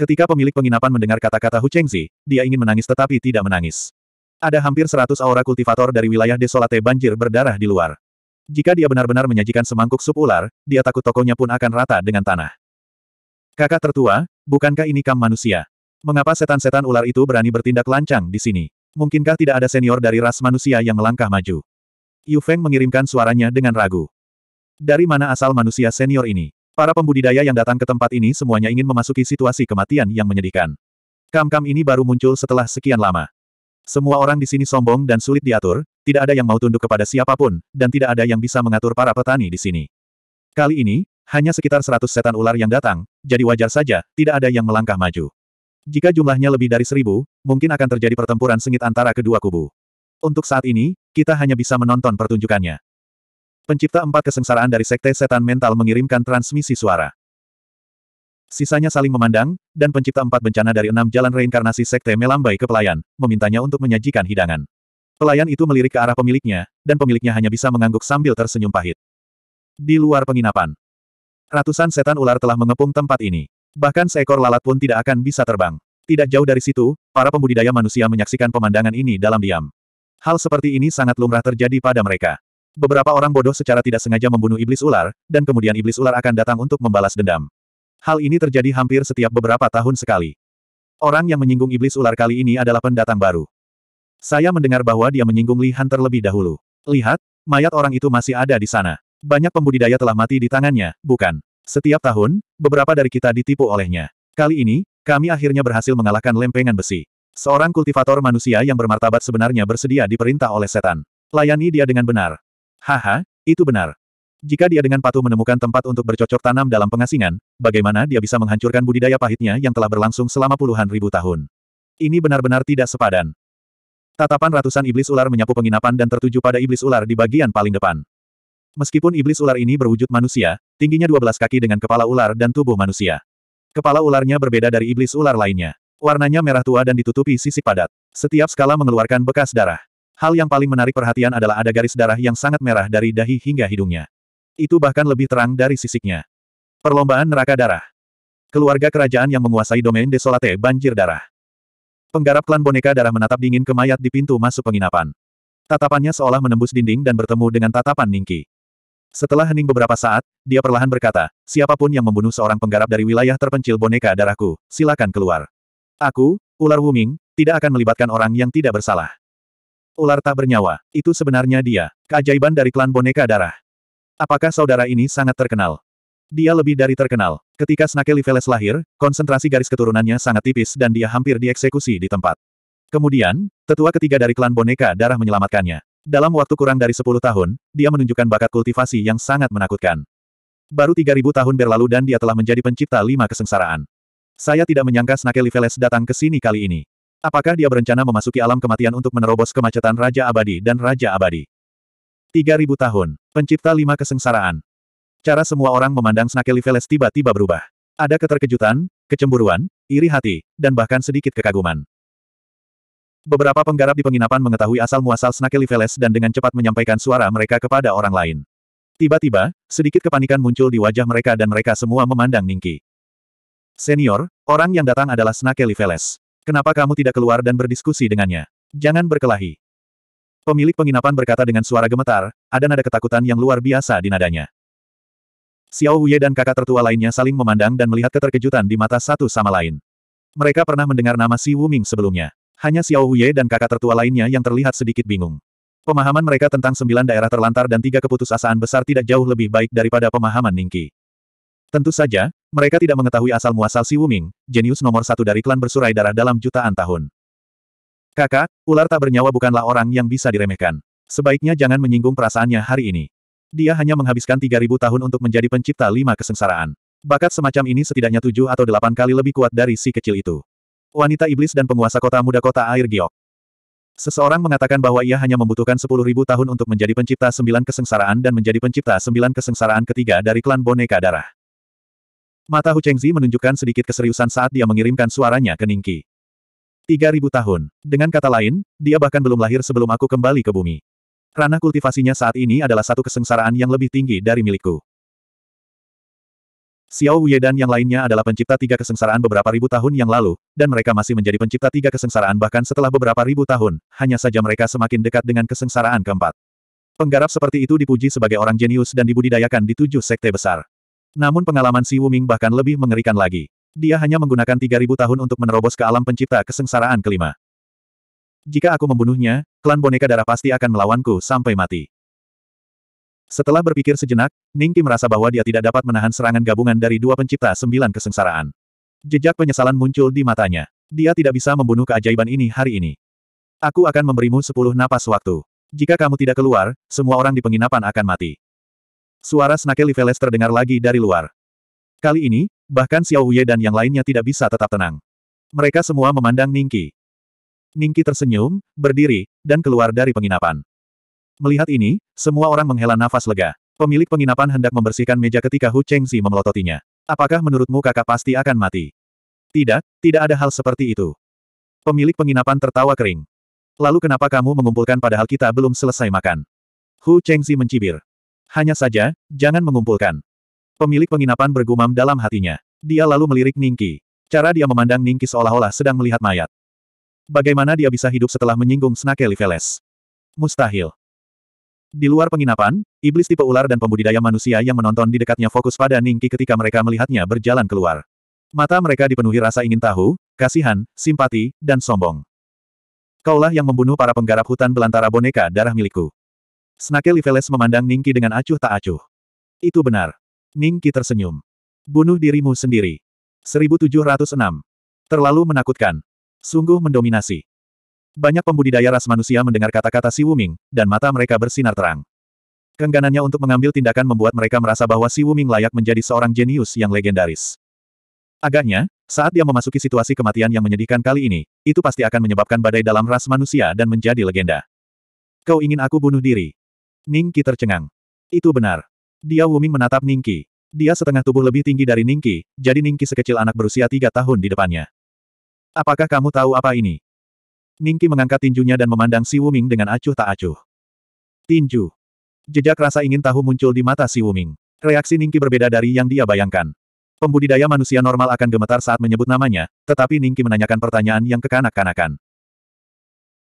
Ketika pemilik penginapan mendengar kata-kata Hu Chengzi, dia ingin menangis tetapi tidak menangis. Ada hampir 100 aura kultivator dari wilayah desolate banjir berdarah di luar. Jika dia benar-benar menyajikan semangkuk sup ular, dia takut tokonya pun akan rata dengan tanah. Kakak tertua, bukankah ini kam manusia? Mengapa setan-setan ular itu berani bertindak lancang di sini? Mungkinkah tidak ada senior dari ras manusia yang melangkah maju? Yu Feng mengirimkan suaranya dengan ragu. Dari mana asal manusia senior ini? Para pembudidaya yang datang ke tempat ini semuanya ingin memasuki situasi kematian yang menyedihkan. Kam-kam ini baru muncul setelah sekian lama. Semua orang di sini sombong dan sulit diatur, tidak ada yang mau tunduk kepada siapapun, dan tidak ada yang bisa mengatur para petani di sini. Kali ini, hanya sekitar 100 setan ular yang datang, jadi wajar saja, tidak ada yang melangkah maju. Jika jumlahnya lebih dari seribu, mungkin akan terjadi pertempuran sengit antara kedua kubu. Untuk saat ini, kita hanya bisa menonton pertunjukannya. Pencipta empat kesengsaraan dari sekte setan mental mengirimkan transmisi suara. Sisanya saling memandang, dan pencipta empat bencana dari enam jalan reinkarnasi sekte melambai ke pelayan, memintanya untuk menyajikan hidangan. Pelayan itu melirik ke arah pemiliknya, dan pemiliknya hanya bisa mengangguk sambil tersenyum pahit. Di luar penginapan, ratusan setan ular telah mengepung tempat ini. Bahkan seekor lalat pun tidak akan bisa terbang. Tidak jauh dari situ, para pembudidaya manusia menyaksikan pemandangan ini dalam diam. Hal seperti ini sangat lumrah terjadi pada mereka. Beberapa orang bodoh secara tidak sengaja membunuh iblis ular, dan kemudian iblis ular akan datang untuk membalas dendam. Hal ini terjadi hampir setiap beberapa tahun sekali. Orang yang menyinggung iblis ular kali ini adalah pendatang baru. Saya mendengar bahwa dia menyinggung Li Han terlebih dahulu. Lihat, mayat orang itu masih ada di sana. Banyak pembudidaya telah mati di tangannya, bukan? Setiap tahun, beberapa dari kita ditipu olehnya. Kali ini, kami akhirnya berhasil mengalahkan lempengan besi. Seorang kultivator manusia yang bermartabat sebenarnya bersedia diperintah oleh setan. Layani dia dengan benar. Haha, itu benar. Jika dia dengan patuh menemukan tempat untuk bercocok tanam dalam pengasingan, bagaimana dia bisa menghancurkan budidaya pahitnya yang telah berlangsung selama puluhan ribu tahun? Ini benar-benar tidak sepadan. Tatapan ratusan iblis ular menyapu penginapan dan tertuju pada iblis ular di bagian paling depan. Meskipun iblis ular ini berwujud manusia, tingginya 12 kaki dengan kepala ular dan tubuh manusia. Kepala ularnya berbeda dari iblis ular lainnya. Warnanya merah tua dan ditutupi sisik padat. Setiap skala mengeluarkan bekas darah. Hal yang paling menarik perhatian adalah ada garis darah yang sangat merah dari dahi hingga hidungnya. Itu bahkan lebih terang dari sisiknya. Perlombaan neraka darah. Keluarga kerajaan yang menguasai domain desolate banjir darah. Penggarap klan boneka darah menatap dingin ke mayat di pintu masuk penginapan. Tatapannya seolah menembus dinding dan bertemu dengan tatapan Ningki. Setelah hening beberapa saat, dia perlahan berkata, siapapun yang membunuh seorang penggarap dari wilayah terpencil boneka darahku, silakan keluar. Aku, ular Wuming, tidak akan melibatkan orang yang tidak bersalah. Ular tak bernyawa, itu sebenarnya dia, keajaiban dari klan boneka darah. Apakah saudara ini sangat terkenal? Dia lebih dari terkenal. Ketika Snake Liveles lahir, konsentrasi garis keturunannya sangat tipis dan dia hampir dieksekusi di tempat. Kemudian, tetua ketiga dari klan boneka darah menyelamatkannya. Dalam waktu kurang dari 10 tahun, dia menunjukkan bakat kultivasi yang sangat menakutkan. Baru 3000 tahun berlalu dan dia telah menjadi pencipta lima kesengsaraan. Saya tidak menyangka Snake Liveles datang ke sini kali ini. Apakah dia berencana memasuki alam kematian untuk menerobos kemacetan Raja Abadi dan Raja Abadi? 3000 tahun, pencipta lima kesengsaraan. Cara semua orang memandang Veles tiba-tiba berubah. Ada keterkejutan, kecemburuan, iri hati, dan bahkan sedikit kekaguman. Beberapa penggarap di penginapan mengetahui asal-muasal Veles dan dengan cepat menyampaikan suara mereka kepada orang lain. Tiba-tiba, sedikit kepanikan muncul di wajah mereka dan mereka semua memandang Ningki. Senior, orang yang datang adalah Veles. Kenapa kamu tidak keluar dan berdiskusi dengannya? Jangan berkelahi. Pemilik penginapan berkata dengan suara gemetar, ada nada ketakutan yang luar biasa di nadanya. Xiao Huye dan kakak tertua lainnya saling memandang dan melihat keterkejutan di mata satu sama lain. Mereka pernah mendengar nama Si Wuming sebelumnya. Hanya Xiao Huye dan kakak tertua lainnya yang terlihat sedikit bingung. Pemahaman mereka tentang sembilan daerah terlantar dan tiga keputusasaan besar tidak jauh lebih baik daripada pemahaman Ningki. Tentu saja, mereka tidak mengetahui asal-muasal Si Wuming, jenius nomor satu dari klan bersurai darah dalam jutaan tahun. Kakak, ular tak bernyawa bukanlah orang yang bisa diremehkan. Sebaiknya jangan menyinggung perasaannya hari ini. Dia hanya menghabiskan 3.000 tahun untuk menjadi pencipta lima kesengsaraan. Bakat semacam ini setidaknya tujuh atau delapan kali lebih kuat dari si kecil itu. Wanita iblis dan penguasa kota muda kota air giok. Seseorang mengatakan bahwa ia hanya membutuhkan 10.000 tahun untuk menjadi pencipta sembilan kesengsaraan dan menjadi pencipta sembilan kesengsaraan ketiga dari klan boneka darah. Mata Hu Chengzi menunjukkan sedikit keseriusan saat dia mengirimkan suaranya ke Ningki. 3.000 tahun. Dengan kata lain, dia bahkan belum lahir sebelum aku kembali ke bumi. Ranah kultivasinya saat ini adalah satu kesengsaraan yang lebih tinggi dari milikku. Xiao Wei dan yang lainnya adalah pencipta tiga kesengsaraan beberapa ribu tahun yang lalu, dan mereka masih menjadi pencipta tiga kesengsaraan bahkan setelah beberapa ribu tahun, hanya saja mereka semakin dekat dengan kesengsaraan keempat. Penggarap seperti itu dipuji sebagai orang jenius dan dibudidayakan di tujuh sekte besar. Namun pengalaman Si Wuming bahkan lebih mengerikan lagi. Dia hanya menggunakan tiga ribu tahun untuk menerobos ke alam pencipta kesengsaraan kelima. Jika aku membunuhnya, klan boneka darah pasti akan melawanku sampai mati. Setelah berpikir sejenak, Ningki merasa bahwa dia tidak dapat menahan serangan gabungan dari dua pencipta sembilan kesengsaraan. Jejak penyesalan muncul di matanya. Dia tidak bisa membunuh keajaiban ini hari ini. Aku akan memberimu sepuluh napas waktu. Jika kamu tidak keluar, semua orang di penginapan akan mati. Suara Snake Liveles terdengar lagi dari luar. Kali ini, bahkan Xiao Wei dan yang lainnya tidak bisa tetap tenang. Mereka semua memandang Ningki. Ningki tersenyum, berdiri, dan keluar dari penginapan. Melihat ini, semua orang menghela nafas lega. Pemilik penginapan hendak membersihkan meja ketika Hu Chengzi memelototinya. Apakah menurutmu kakak pasti akan mati? Tidak, tidak ada hal seperti itu. Pemilik penginapan tertawa kering. Lalu kenapa kamu mengumpulkan padahal kita belum selesai makan? Hu Chengzi mencibir. Hanya saja, jangan mengumpulkan. Pemilik penginapan bergumam dalam hatinya. Dia lalu melirik Ningki. Cara dia memandang Ningki seolah-olah sedang melihat mayat. Bagaimana dia bisa hidup setelah menyinggung Snake Liveles? Mustahil. Di luar penginapan, iblis tipe ular dan pembudidaya manusia yang menonton di dekatnya fokus pada Ningki ketika mereka melihatnya berjalan keluar. Mata mereka dipenuhi rasa ingin tahu, kasihan, simpati, dan sombong. Kaulah yang membunuh para penggarap hutan belantara boneka darah milikku. Snake Liveles memandang Ningki dengan acuh tak acuh. Itu benar. Ningki tersenyum. Bunuh dirimu sendiri. 1706. Terlalu menakutkan. Sungguh mendominasi. Banyak pembudidaya ras manusia mendengar kata-kata Si Wuming, dan mata mereka bersinar terang. Kengganannya untuk mengambil tindakan membuat mereka merasa bahwa Si Wuming layak menjadi seorang jenius yang legendaris. Agaknya, saat dia memasuki situasi kematian yang menyedihkan kali ini, itu pasti akan menyebabkan badai dalam ras manusia dan menjadi legenda. Kau ingin aku bunuh diri? Ningki tercengang. Itu benar. Dia Wuming menatap Ningki. Dia setengah tubuh lebih tinggi dari Ningki, jadi Ningki sekecil anak berusia tiga tahun di depannya. Apakah kamu tahu apa ini? Ningki mengangkat tinjunya dan memandang Si Wuming dengan acuh tak acuh. Tinju. Jejak rasa ingin tahu muncul di mata Si Wuming. Reaksi Ningki berbeda dari yang dia bayangkan. Pembudidaya manusia normal akan gemetar saat menyebut namanya, tetapi Ningki menanyakan pertanyaan yang kekanak-kanakan.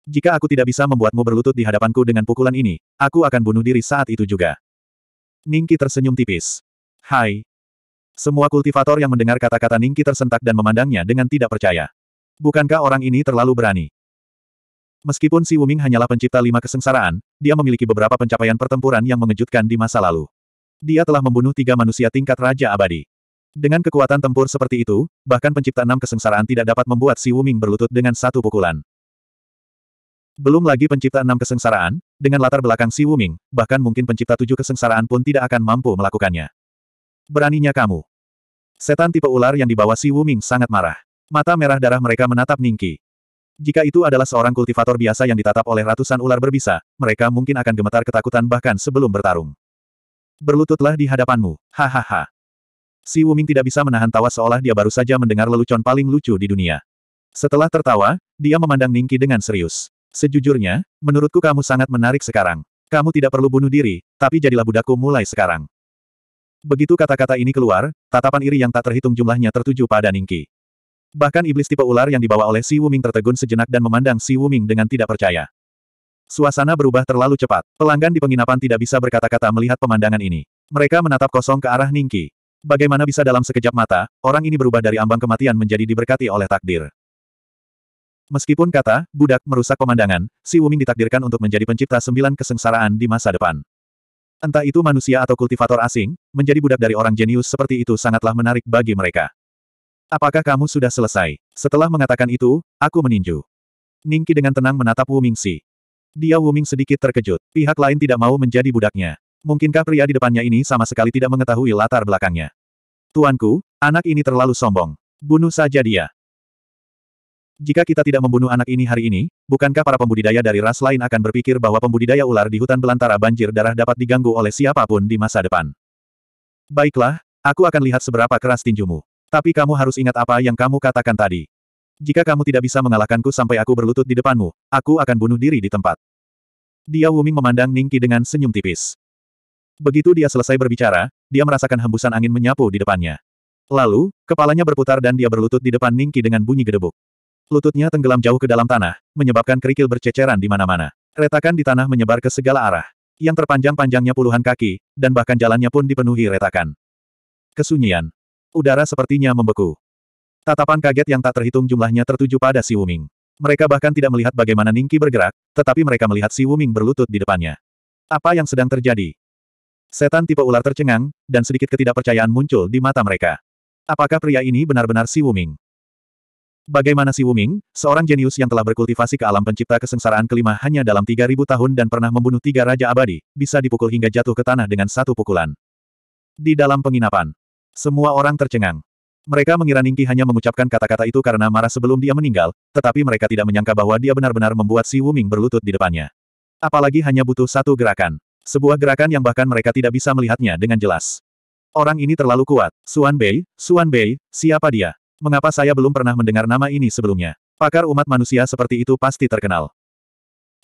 Jika aku tidak bisa membuatmu berlutut di hadapanku dengan pukulan ini, aku akan bunuh diri saat itu juga. Ningki tersenyum tipis. Hai. Semua kultivator yang mendengar kata-kata Ningki tersentak dan memandangnya dengan tidak percaya. Bukankah orang ini terlalu berani? Meskipun Si Wuming hanyalah pencipta lima kesengsaraan, dia memiliki beberapa pencapaian pertempuran yang mengejutkan di masa lalu. Dia telah membunuh tiga manusia tingkat Raja Abadi. Dengan kekuatan tempur seperti itu, bahkan pencipta enam kesengsaraan tidak dapat membuat Si Wuming berlutut dengan satu pukulan. Belum lagi pencipta enam kesengsaraan, dengan latar belakang Si Wuming, bahkan mungkin pencipta tujuh kesengsaraan pun tidak akan mampu melakukannya. Beraninya kamu. Setan tipe ular yang dibawa Si Wuming sangat marah. Mata merah darah mereka menatap Ningki. Jika itu adalah seorang kultivator biasa yang ditatap oleh ratusan ular berbisa, mereka mungkin akan gemetar ketakutan bahkan sebelum bertarung. Berlututlah di hadapanmu, hahaha. Si Wuming tidak bisa menahan tawa seolah dia baru saja mendengar lelucon paling lucu di dunia. Setelah tertawa, dia memandang Ningki dengan serius. Sejujurnya, menurutku kamu sangat menarik sekarang. Kamu tidak perlu bunuh diri, tapi jadilah budakku mulai sekarang. Begitu kata-kata ini keluar, tatapan iri yang tak terhitung jumlahnya tertuju pada Ningki. Bahkan iblis tipe ular yang dibawa oleh Si Wuming tertegun sejenak dan memandang Si Wuming dengan tidak percaya. Suasana berubah terlalu cepat. Pelanggan di penginapan tidak bisa berkata-kata melihat pemandangan ini. Mereka menatap kosong ke arah Ningki. Bagaimana bisa dalam sekejap mata, orang ini berubah dari ambang kematian menjadi diberkati oleh takdir. Meskipun kata, budak, merusak pemandangan, Si Wuming ditakdirkan untuk menjadi pencipta sembilan kesengsaraan di masa depan. Entah itu manusia atau kultivator asing, menjadi budak dari orang jenius seperti itu sangatlah menarik bagi mereka. Apakah kamu sudah selesai? Setelah mengatakan itu, aku meninju. Ningki dengan tenang menatap Wu Mingxi. Dia Wu Ming sedikit terkejut. Pihak lain tidak mau menjadi budaknya. Mungkinkah pria di depannya ini sama sekali tidak mengetahui latar belakangnya? Tuanku, anak ini terlalu sombong. Bunuh saja dia. Jika kita tidak membunuh anak ini hari ini, bukankah para pembudidaya dari ras lain akan berpikir bahwa pembudidaya ular di hutan belantara banjir darah dapat diganggu oleh siapapun di masa depan? Baiklah, aku akan lihat seberapa keras tinjumu. Tapi kamu harus ingat apa yang kamu katakan tadi. Jika kamu tidak bisa mengalahkanku sampai aku berlutut di depanmu, aku akan bunuh diri di tempat. Dia Wuming memandang Ningki dengan senyum tipis. Begitu dia selesai berbicara, dia merasakan hembusan angin menyapu di depannya. Lalu, kepalanya berputar dan dia berlutut di depan Ningki dengan bunyi gedebuk. Lututnya tenggelam jauh ke dalam tanah, menyebabkan kerikil berceceran di mana-mana. Retakan di tanah menyebar ke segala arah. Yang terpanjang panjangnya puluhan kaki, dan bahkan jalannya pun dipenuhi retakan. Kesunyian. Udara sepertinya membeku. Tatapan kaget yang tak terhitung jumlahnya tertuju pada Si Wuming. Mereka bahkan tidak melihat bagaimana Ningki bergerak, tetapi mereka melihat Si Wuming berlutut di depannya. Apa yang sedang terjadi? Setan tipe ular tercengang, dan sedikit ketidakpercayaan muncul di mata mereka. Apakah pria ini benar-benar Si Wuming? Bagaimana Si Wuming, seorang jenius yang telah berkultivasi ke alam pencipta kesengsaraan kelima hanya dalam 3000 tahun dan pernah membunuh tiga raja abadi, bisa dipukul hingga jatuh ke tanah dengan satu pukulan. Di dalam penginapan, semua orang tercengang. Mereka mengira Ningki hanya mengucapkan kata-kata itu karena marah sebelum dia meninggal, tetapi mereka tidak menyangka bahwa dia benar-benar membuat Si Wuming berlutut di depannya. Apalagi hanya butuh satu gerakan. Sebuah gerakan yang bahkan mereka tidak bisa melihatnya dengan jelas. Orang ini terlalu kuat. Suan Bei, Suan Bei, siapa dia? Mengapa saya belum pernah mendengar nama ini sebelumnya? Pakar umat manusia seperti itu pasti terkenal.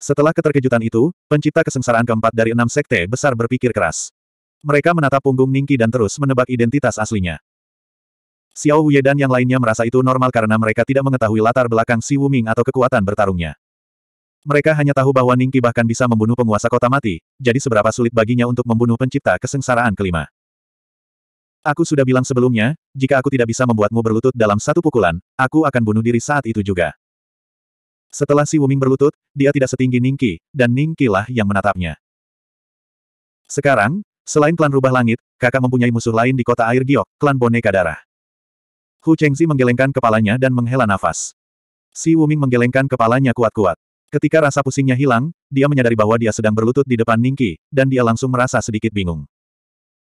Setelah keterkejutan itu, pencipta kesengsaraan keempat dari enam sekte besar berpikir keras. Mereka menatap punggung Ningki dan terus menebak identitas aslinya. Xiao Wei dan yang lainnya merasa itu normal karena mereka tidak mengetahui latar belakang Si Wuming atau kekuatan bertarungnya. Mereka hanya tahu bahwa Ningki bahkan bisa membunuh penguasa kota mati, jadi seberapa sulit baginya untuk membunuh pencipta kesengsaraan kelima. Aku sudah bilang sebelumnya, jika aku tidak bisa membuatmu berlutut dalam satu pukulan, aku akan bunuh diri saat itu juga. Setelah Si Wuming berlutut, dia tidak setinggi Ningki, dan Ningki lah yang menatapnya. Sekarang, Selain klan Rubah Langit, kakak mempunyai musuh lain di kota air Giok, klan Boneka Darah. Hu Chengzi menggelengkan kepalanya dan menghela nafas. Si Wuming menggelengkan kepalanya kuat-kuat. Ketika rasa pusingnya hilang, dia menyadari bahwa dia sedang berlutut di depan Ningki, dan dia langsung merasa sedikit bingung.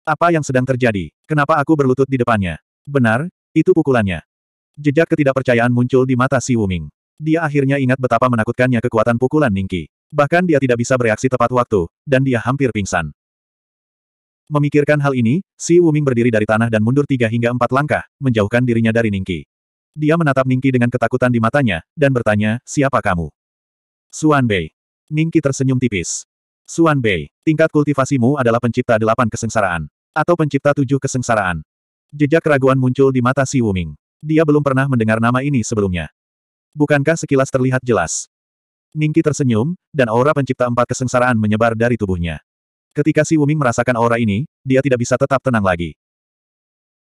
Apa yang sedang terjadi? Kenapa aku berlutut di depannya? Benar, itu pukulannya. Jejak ketidakpercayaan muncul di mata Si Wuming. Dia akhirnya ingat betapa menakutkannya kekuatan pukulan Ningki. Bahkan dia tidak bisa bereaksi tepat waktu, dan dia hampir pingsan. Memikirkan hal ini, Si Wuming berdiri dari tanah dan mundur tiga hingga empat langkah, menjauhkan dirinya dari Ningki. Dia menatap Ningki dengan ketakutan di matanya, dan bertanya, siapa kamu? Suan Bei. Ningki tersenyum tipis. Suan Bei, tingkat kultivasimu adalah pencipta delapan kesengsaraan. Atau pencipta tujuh kesengsaraan. Jejak keraguan muncul di mata Si Wuming. Dia belum pernah mendengar nama ini sebelumnya. Bukankah sekilas terlihat jelas? Ningki tersenyum, dan aura pencipta empat kesengsaraan menyebar dari tubuhnya. Ketika Si Wuming merasakan aura ini, dia tidak bisa tetap tenang lagi.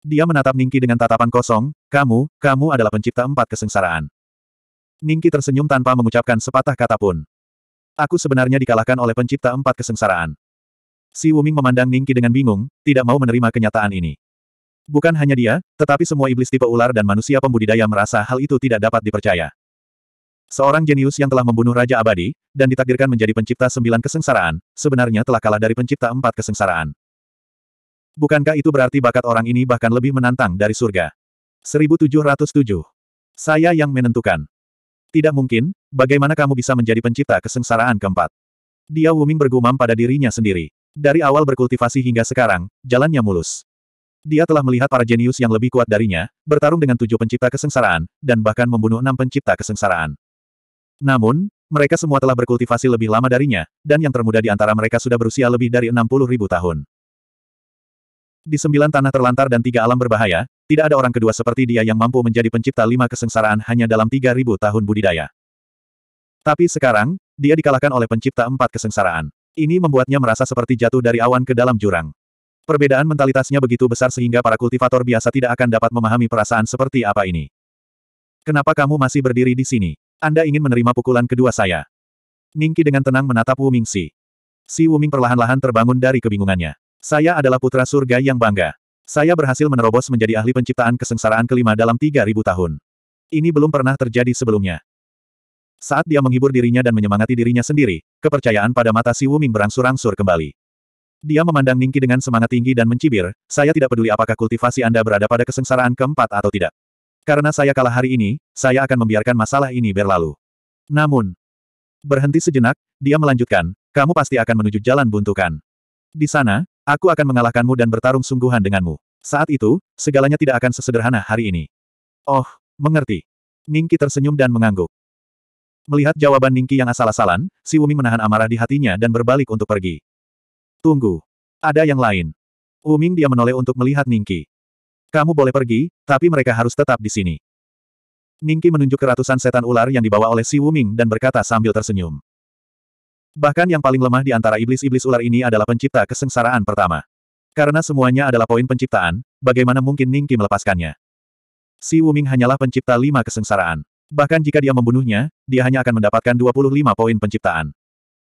Dia menatap Ningki dengan tatapan kosong, kamu, kamu adalah pencipta empat kesengsaraan. Ningki tersenyum tanpa mengucapkan sepatah kata pun. Aku sebenarnya dikalahkan oleh pencipta empat kesengsaraan. Si Wuming memandang Ningki dengan bingung, tidak mau menerima kenyataan ini. Bukan hanya dia, tetapi semua iblis tipe ular dan manusia pembudidaya merasa hal itu tidak dapat dipercaya. Seorang jenius yang telah membunuh Raja Abadi, dan ditakdirkan menjadi pencipta sembilan kesengsaraan, sebenarnya telah kalah dari pencipta empat kesengsaraan. Bukankah itu berarti bakat orang ini bahkan lebih menantang dari surga? 1707. Saya yang menentukan. Tidak mungkin, bagaimana kamu bisa menjadi pencipta kesengsaraan keempat? Dia Wuming bergumam pada dirinya sendiri. Dari awal berkultivasi hingga sekarang, jalannya mulus. Dia telah melihat para jenius yang lebih kuat darinya, bertarung dengan tujuh pencipta kesengsaraan, dan bahkan membunuh enam pencipta kesengsaraan. Namun, mereka semua telah berkultivasi lebih lama darinya, dan yang termuda di antara mereka sudah berusia lebih dari 60 ribu tahun. Di sembilan tanah terlantar dan tiga alam berbahaya, tidak ada orang kedua seperti dia yang mampu menjadi pencipta lima kesengsaraan hanya dalam tiga ribu tahun budidaya. Tapi sekarang, dia dikalahkan oleh pencipta empat kesengsaraan. Ini membuatnya merasa seperti jatuh dari awan ke dalam jurang. Perbedaan mentalitasnya begitu besar sehingga para kultivator biasa tidak akan dapat memahami perasaan seperti apa ini. Kenapa kamu masih berdiri di sini? Anda ingin menerima pukulan kedua saya. Ningki dengan tenang menatap Wu Mingxi. Si Wu Ming perlahan-lahan terbangun dari kebingungannya. Saya adalah putra surga yang bangga. Saya berhasil menerobos menjadi ahli penciptaan kesengsaraan kelima dalam 3000 tahun. Ini belum pernah terjadi sebelumnya. Saat dia menghibur dirinya dan menyemangati dirinya sendiri, kepercayaan pada mata si Wu Ming berangsur-angsur kembali. Dia memandang Ningki dengan semangat tinggi dan mencibir, saya tidak peduli apakah kultivasi Anda berada pada kesengsaraan keempat atau tidak. Karena saya kalah hari ini, saya akan membiarkan masalah ini berlalu. Namun, berhenti sejenak, dia melanjutkan, kamu pasti akan menuju jalan buntukan. Di sana, aku akan mengalahkanmu dan bertarung sungguhan denganmu. Saat itu, segalanya tidak akan sesederhana hari ini. Oh, mengerti. Ningki tersenyum dan mengangguk. Melihat jawaban Ningki yang asal-asalan, si Wuming menahan amarah di hatinya dan berbalik untuk pergi. Tunggu. Ada yang lain. Wuming dia menoleh untuk melihat Ningki. Kamu boleh pergi, tapi mereka harus tetap di sini. Ningki menunjuk ke ratusan setan ular yang dibawa oleh Si Wuming dan berkata sambil tersenyum. Bahkan yang paling lemah di antara iblis-iblis ular ini adalah pencipta kesengsaraan pertama. Karena semuanya adalah poin penciptaan, bagaimana mungkin Ningki melepaskannya? Si Wuming hanyalah pencipta lima kesengsaraan. Bahkan jika dia membunuhnya, dia hanya akan mendapatkan 25 poin penciptaan.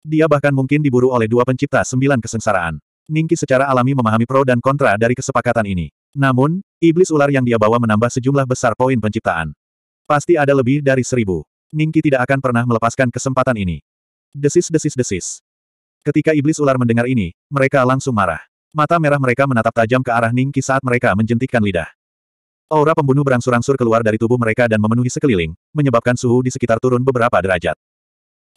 Dia bahkan mungkin diburu oleh dua pencipta sembilan kesengsaraan. Ningki secara alami memahami pro dan kontra dari kesepakatan ini. Namun, iblis ular yang dia bawa menambah sejumlah besar poin penciptaan. Pasti ada lebih dari seribu. Ningki tidak akan pernah melepaskan kesempatan ini. Desis-desis-desis. Ketika iblis ular mendengar ini, mereka langsung marah. Mata merah mereka menatap tajam ke arah Ningki saat mereka menjentikkan lidah. Aura pembunuh berangsur-angsur keluar dari tubuh mereka dan memenuhi sekeliling, menyebabkan suhu di sekitar turun beberapa derajat.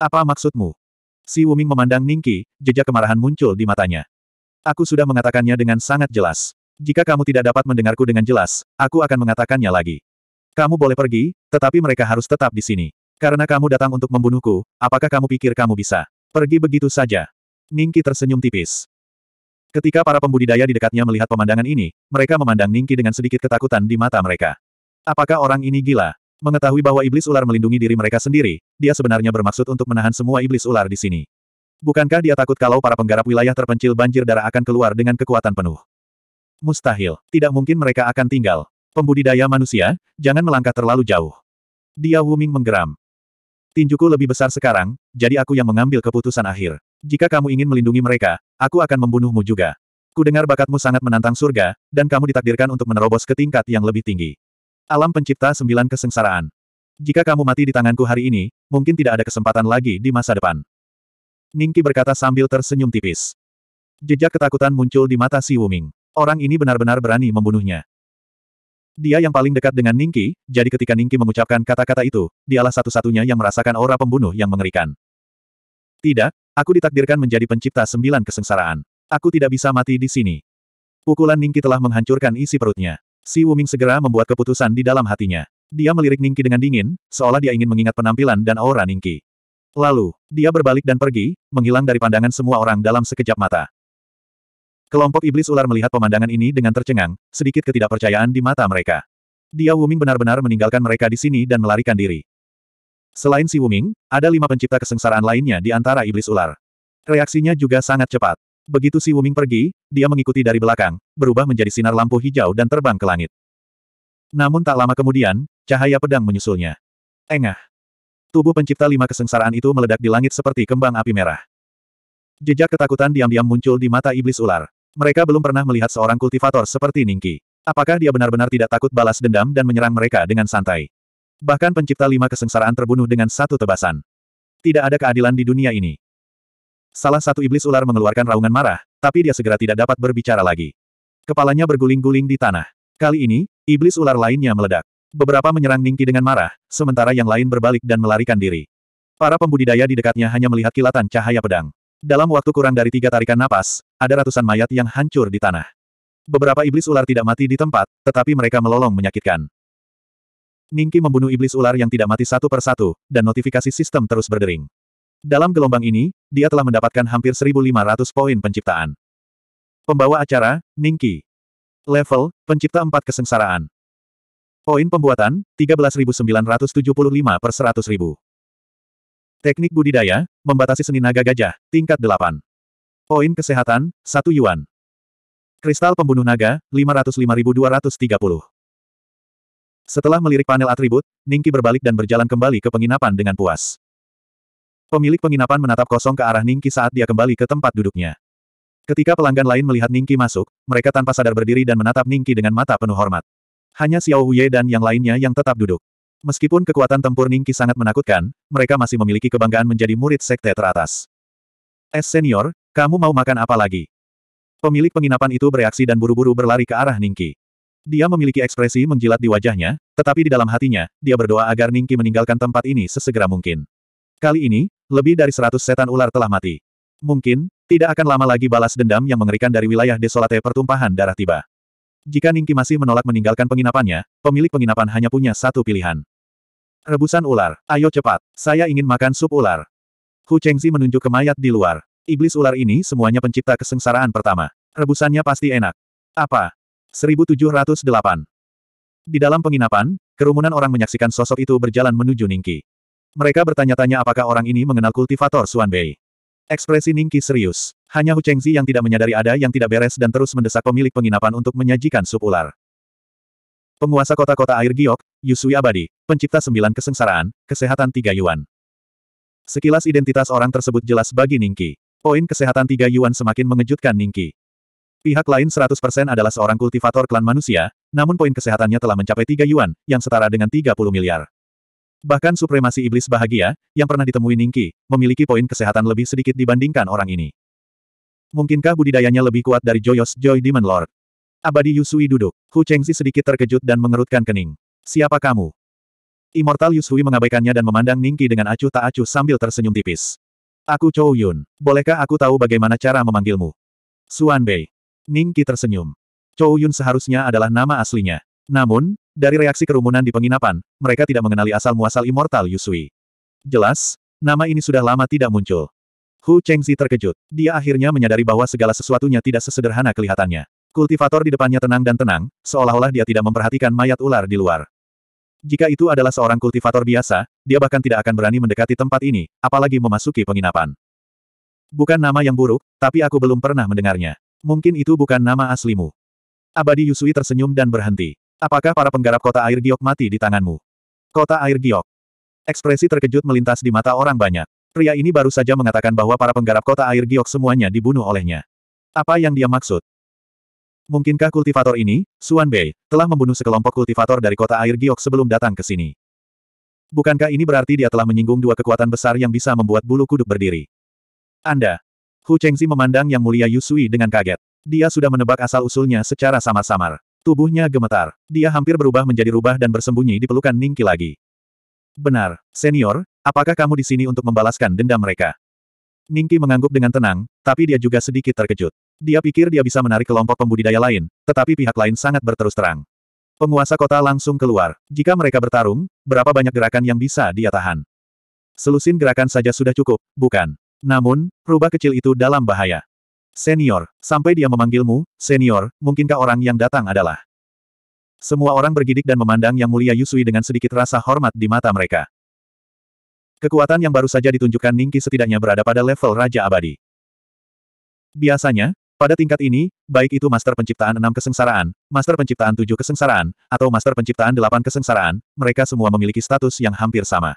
Apa maksudmu? Si Wuming memandang Ningki, jejak kemarahan muncul di matanya. Aku sudah mengatakannya dengan sangat jelas jika kamu tidak dapat mendengarku dengan jelas, aku akan mengatakannya lagi. Kamu boleh pergi, tetapi mereka harus tetap di sini. Karena kamu datang untuk membunuhku, apakah kamu pikir kamu bisa pergi begitu saja? Ningki tersenyum tipis. Ketika para pembudidaya di dekatnya melihat pemandangan ini, mereka memandang Ningki dengan sedikit ketakutan di mata mereka. Apakah orang ini gila? Mengetahui bahwa iblis ular melindungi diri mereka sendiri, dia sebenarnya bermaksud untuk menahan semua iblis ular di sini. Bukankah dia takut kalau para penggarap wilayah terpencil banjir darah akan keluar dengan kekuatan penuh? Mustahil. Tidak mungkin mereka akan tinggal. Pembudidaya manusia, jangan melangkah terlalu jauh. Dia Wuming menggeram. Tinjuku lebih besar sekarang, jadi aku yang mengambil keputusan akhir. Jika kamu ingin melindungi mereka, aku akan membunuhmu juga. Kudengar bakatmu sangat menantang surga, dan kamu ditakdirkan untuk menerobos ke tingkat yang lebih tinggi. Alam pencipta sembilan kesengsaraan. Jika kamu mati di tanganku hari ini, mungkin tidak ada kesempatan lagi di masa depan. Ningki berkata sambil tersenyum tipis. Jejak ketakutan muncul di mata Si Wuming. Orang ini benar-benar berani membunuhnya. Dia yang paling dekat dengan Ningki, jadi ketika Ningki mengucapkan kata-kata itu, dialah satu-satunya yang merasakan aura pembunuh yang mengerikan. Tidak, aku ditakdirkan menjadi pencipta sembilan kesengsaraan. Aku tidak bisa mati di sini. Pukulan Ningki telah menghancurkan isi perutnya. Si Wuming segera membuat keputusan di dalam hatinya. Dia melirik Ningki dengan dingin, seolah dia ingin mengingat penampilan dan aura Ningki. Lalu, dia berbalik dan pergi, menghilang dari pandangan semua orang dalam sekejap mata. Kelompok iblis ular melihat pemandangan ini dengan tercengang, sedikit ketidakpercayaan di mata mereka. Dia Wuming benar-benar meninggalkan mereka di sini dan melarikan diri. Selain si Wuming, ada lima pencipta kesengsaraan lainnya di antara iblis ular. Reaksinya juga sangat cepat. Begitu si Wuming pergi, dia mengikuti dari belakang, berubah menjadi sinar lampu hijau dan terbang ke langit. Namun tak lama kemudian, cahaya pedang menyusulnya. Engah. Tubuh pencipta lima kesengsaraan itu meledak di langit seperti kembang api merah. Jejak ketakutan diam-diam muncul di mata iblis ular. Mereka belum pernah melihat seorang kultivator seperti Ningki. Apakah dia benar-benar tidak takut balas dendam dan menyerang mereka dengan santai? Bahkan pencipta lima kesengsaraan terbunuh dengan satu tebasan. Tidak ada keadilan di dunia ini. Salah satu iblis ular mengeluarkan raungan marah, tapi dia segera tidak dapat berbicara lagi. Kepalanya berguling-guling di tanah. Kali ini, iblis ular lainnya meledak. Beberapa menyerang Ningki dengan marah, sementara yang lain berbalik dan melarikan diri. Para pembudidaya di dekatnya hanya melihat kilatan cahaya pedang. Dalam waktu kurang dari tiga tarikan napas, ada ratusan mayat yang hancur di tanah. Beberapa iblis ular tidak mati di tempat, tetapi mereka melolong menyakitkan. Ningki membunuh iblis ular yang tidak mati satu persatu, dan notifikasi sistem terus berdering. Dalam gelombang ini, dia telah mendapatkan hampir 1.500 poin penciptaan. Pembawa acara, Ningki. Level, pencipta 4 kesengsaraan. Poin pembuatan, 13.975 per 100.000. Teknik budidaya, membatasi seni naga gajah, tingkat 8. Poin kesehatan, 1 yuan. Kristal pembunuh naga, 505.230. Setelah melirik panel atribut, Ningki berbalik dan berjalan kembali ke penginapan dengan puas. Pemilik penginapan menatap kosong ke arah Ningki saat dia kembali ke tempat duduknya. Ketika pelanggan lain melihat Ningki masuk, mereka tanpa sadar berdiri dan menatap Ningki dengan mata penuh hormat. Hanya Xiao Huye dan yang lainnya yang tetap duduk. Meskipun kekuatan tempur Ningki sangat menakutkan, mereka masih memiliki kebanggaan menjadi murid sekte teratas. Es senior, kamu mau makan apa lagi? Pemilik penginapan itu bereaksi dan buru-buru berlari ke arah Ningki. Dia memiliki ekspresi menjilat di wajahnya, tetapi di dalam hatinya, dia berdoa agar Ningki meninggalkan tempat ini sesegera mungkin. Kali ini, lebih dari seratus setan ular telah mati. Mungkin, tidak akan lama lagi balas dendam yang mengerikan dari wilayah desolate pertumpahan darah tiba. Jika Ningki masih menolak meninggalkan penginapannya, pemilik penginapan hanya punya satu pilihan. Rebusan ular, ayo cepat, saya ingin makan sup ular. Hu Chengzi menunjuk ke mayat di luar. Iblis ular ini semuanya pencipta kesengsaraan pertama. Rebusannya pasti enak. Apa? 1708. Di dalam penginapan, kerumunan orang menyaksikan sosok itu berjalan menuju Ningki. Mereka bertanya-tanya apakah orang ini mengenal kultivator Suan Bei. Ekspresi Ningki serius. Hanya Hu Chengzi yang tidak menyadari ada yang tidak beres dan terus mendesak pemilik penginapan untuk menyajikan sup ular. Penguasa kota-kota air Giok, Yusui Abadi, pencipta sembilan kesengsaraan, kesehatan tiga yuan. Sekilas identitas orang tersebut jelas bagi Ningki. Poin kesehatan tiga Yuan semakin mengejutkan Ningki. Pihak lain 100% adalah seorang kultivator klan manusia, namun poin kesehatannya telah mencapai tiga Yuan, yang setara dengan 30 miliar. Bahkan supremasi iblis bahagia, yang pernah ditemui Ningki, memiliki poin kesehatan lebih sedikit dibandingkan orang ini. Mungkinkah budidayanya lebih kuat dari Joyos Joy Demon Lord? Abadi Yusui duduk. Hu Chengzi sedikit terkejut dan mengerutkan kening. Siapa kamu? Immortal Yusui mengabaikannya dan memandang Ningki dengan acuh tak acuh sambil tersenyum tipis. Aku Chou Yun. Bolehkah aku tahu bagaimana cara memanggilmu? Suan Bei. Ning Qi tersenyum. Chou Yun seharusnya adalah nama aslinya. Namun, dari reaksi kerumunan di penginapan, mereka tidak mengenali asal-muasal Immortal Yusui. Jelas, nama ini sudah lama tidak muncul. Hu Chengzi terkejut. Dia akhirnya menyadari bahwa segala sesuatunya tidak sesederhana kelihatannya. Kultivator di depannya tenang dan tenang, seolah-olah dia tidak memperhatikan mayat ular di luar. Jika itu adalah seorang kultivator biasa, dia bahkan tidak akan berani mendekati tempat ini, apalagi memasuki penginapan. Bukan nama yang buruk, tapi aku belum pernah mendengarnya. Mungkin itu bukan nama aslimu. Abadi Yusui tersenyum dan berhenti. Apakah para penggarap kota air giok mati di tanganmu? Kota air giok. Ekspresi terkejut melintas di mata orang banyak. Pria ini baru saja mengatakan bahwa para penggarap kota air giok semuanya dibunuh olehnya. Apa yang dia maksud? Mungkinkah kultivator ini, Suan Bei, telah membunuh sekelompok kultivator dari kota air Giok sebelum datang ke sini? Bukankah ini berarti dia telah menyinggung dua kekuatan besar yang bisa membuat bulu kuduk berdiri? Anda. Hu Chengzi memandang Yang Mulia Yusui dengan kaget. Dia sudah menebak asal-usulnya secara samar-samar. Tubuhnya gemetar. Dia hampir berubah menjadi rubah dan bersembunyi di pelukan Ningki lagi. Benar, senior, apakah kamu di sini untuk membalaskan dendam mereka? Ningki mengangguk dengan tenang, tapi dia juga sedikit terkejut. Dia pikir dia bisa menarik kelompok pembudidaya lain, tetapi pihak lain sangat berterus terang. Penguasa kota langsung keluar. Jika mereka bertarung, berapa banyak gerakan yang bisa dia tahan? Selusin gerakan saja sudah cukup, bukan? Namun, rubah kecil itu dalam bahaya. Senior, sampai dia memanggilmu, senior, mungkinkah orang yang datang adalah? Semua orang bergidik dan memandang Yang Mulia Yusui dengan sedikit rasa hormat di mata mereka. Kekuatan yang baru saja ditunjukkan Ningki setidaknya berada pada level Raja Abadi. Biasanya, pada tingkat ini, baik itu master penciptaan enam kesengsaraan, master penciptaan tujuh kesengsaraan, atau master penciptaan delapan kesengsaraan, mereka semua memiliki status yang hampir sama.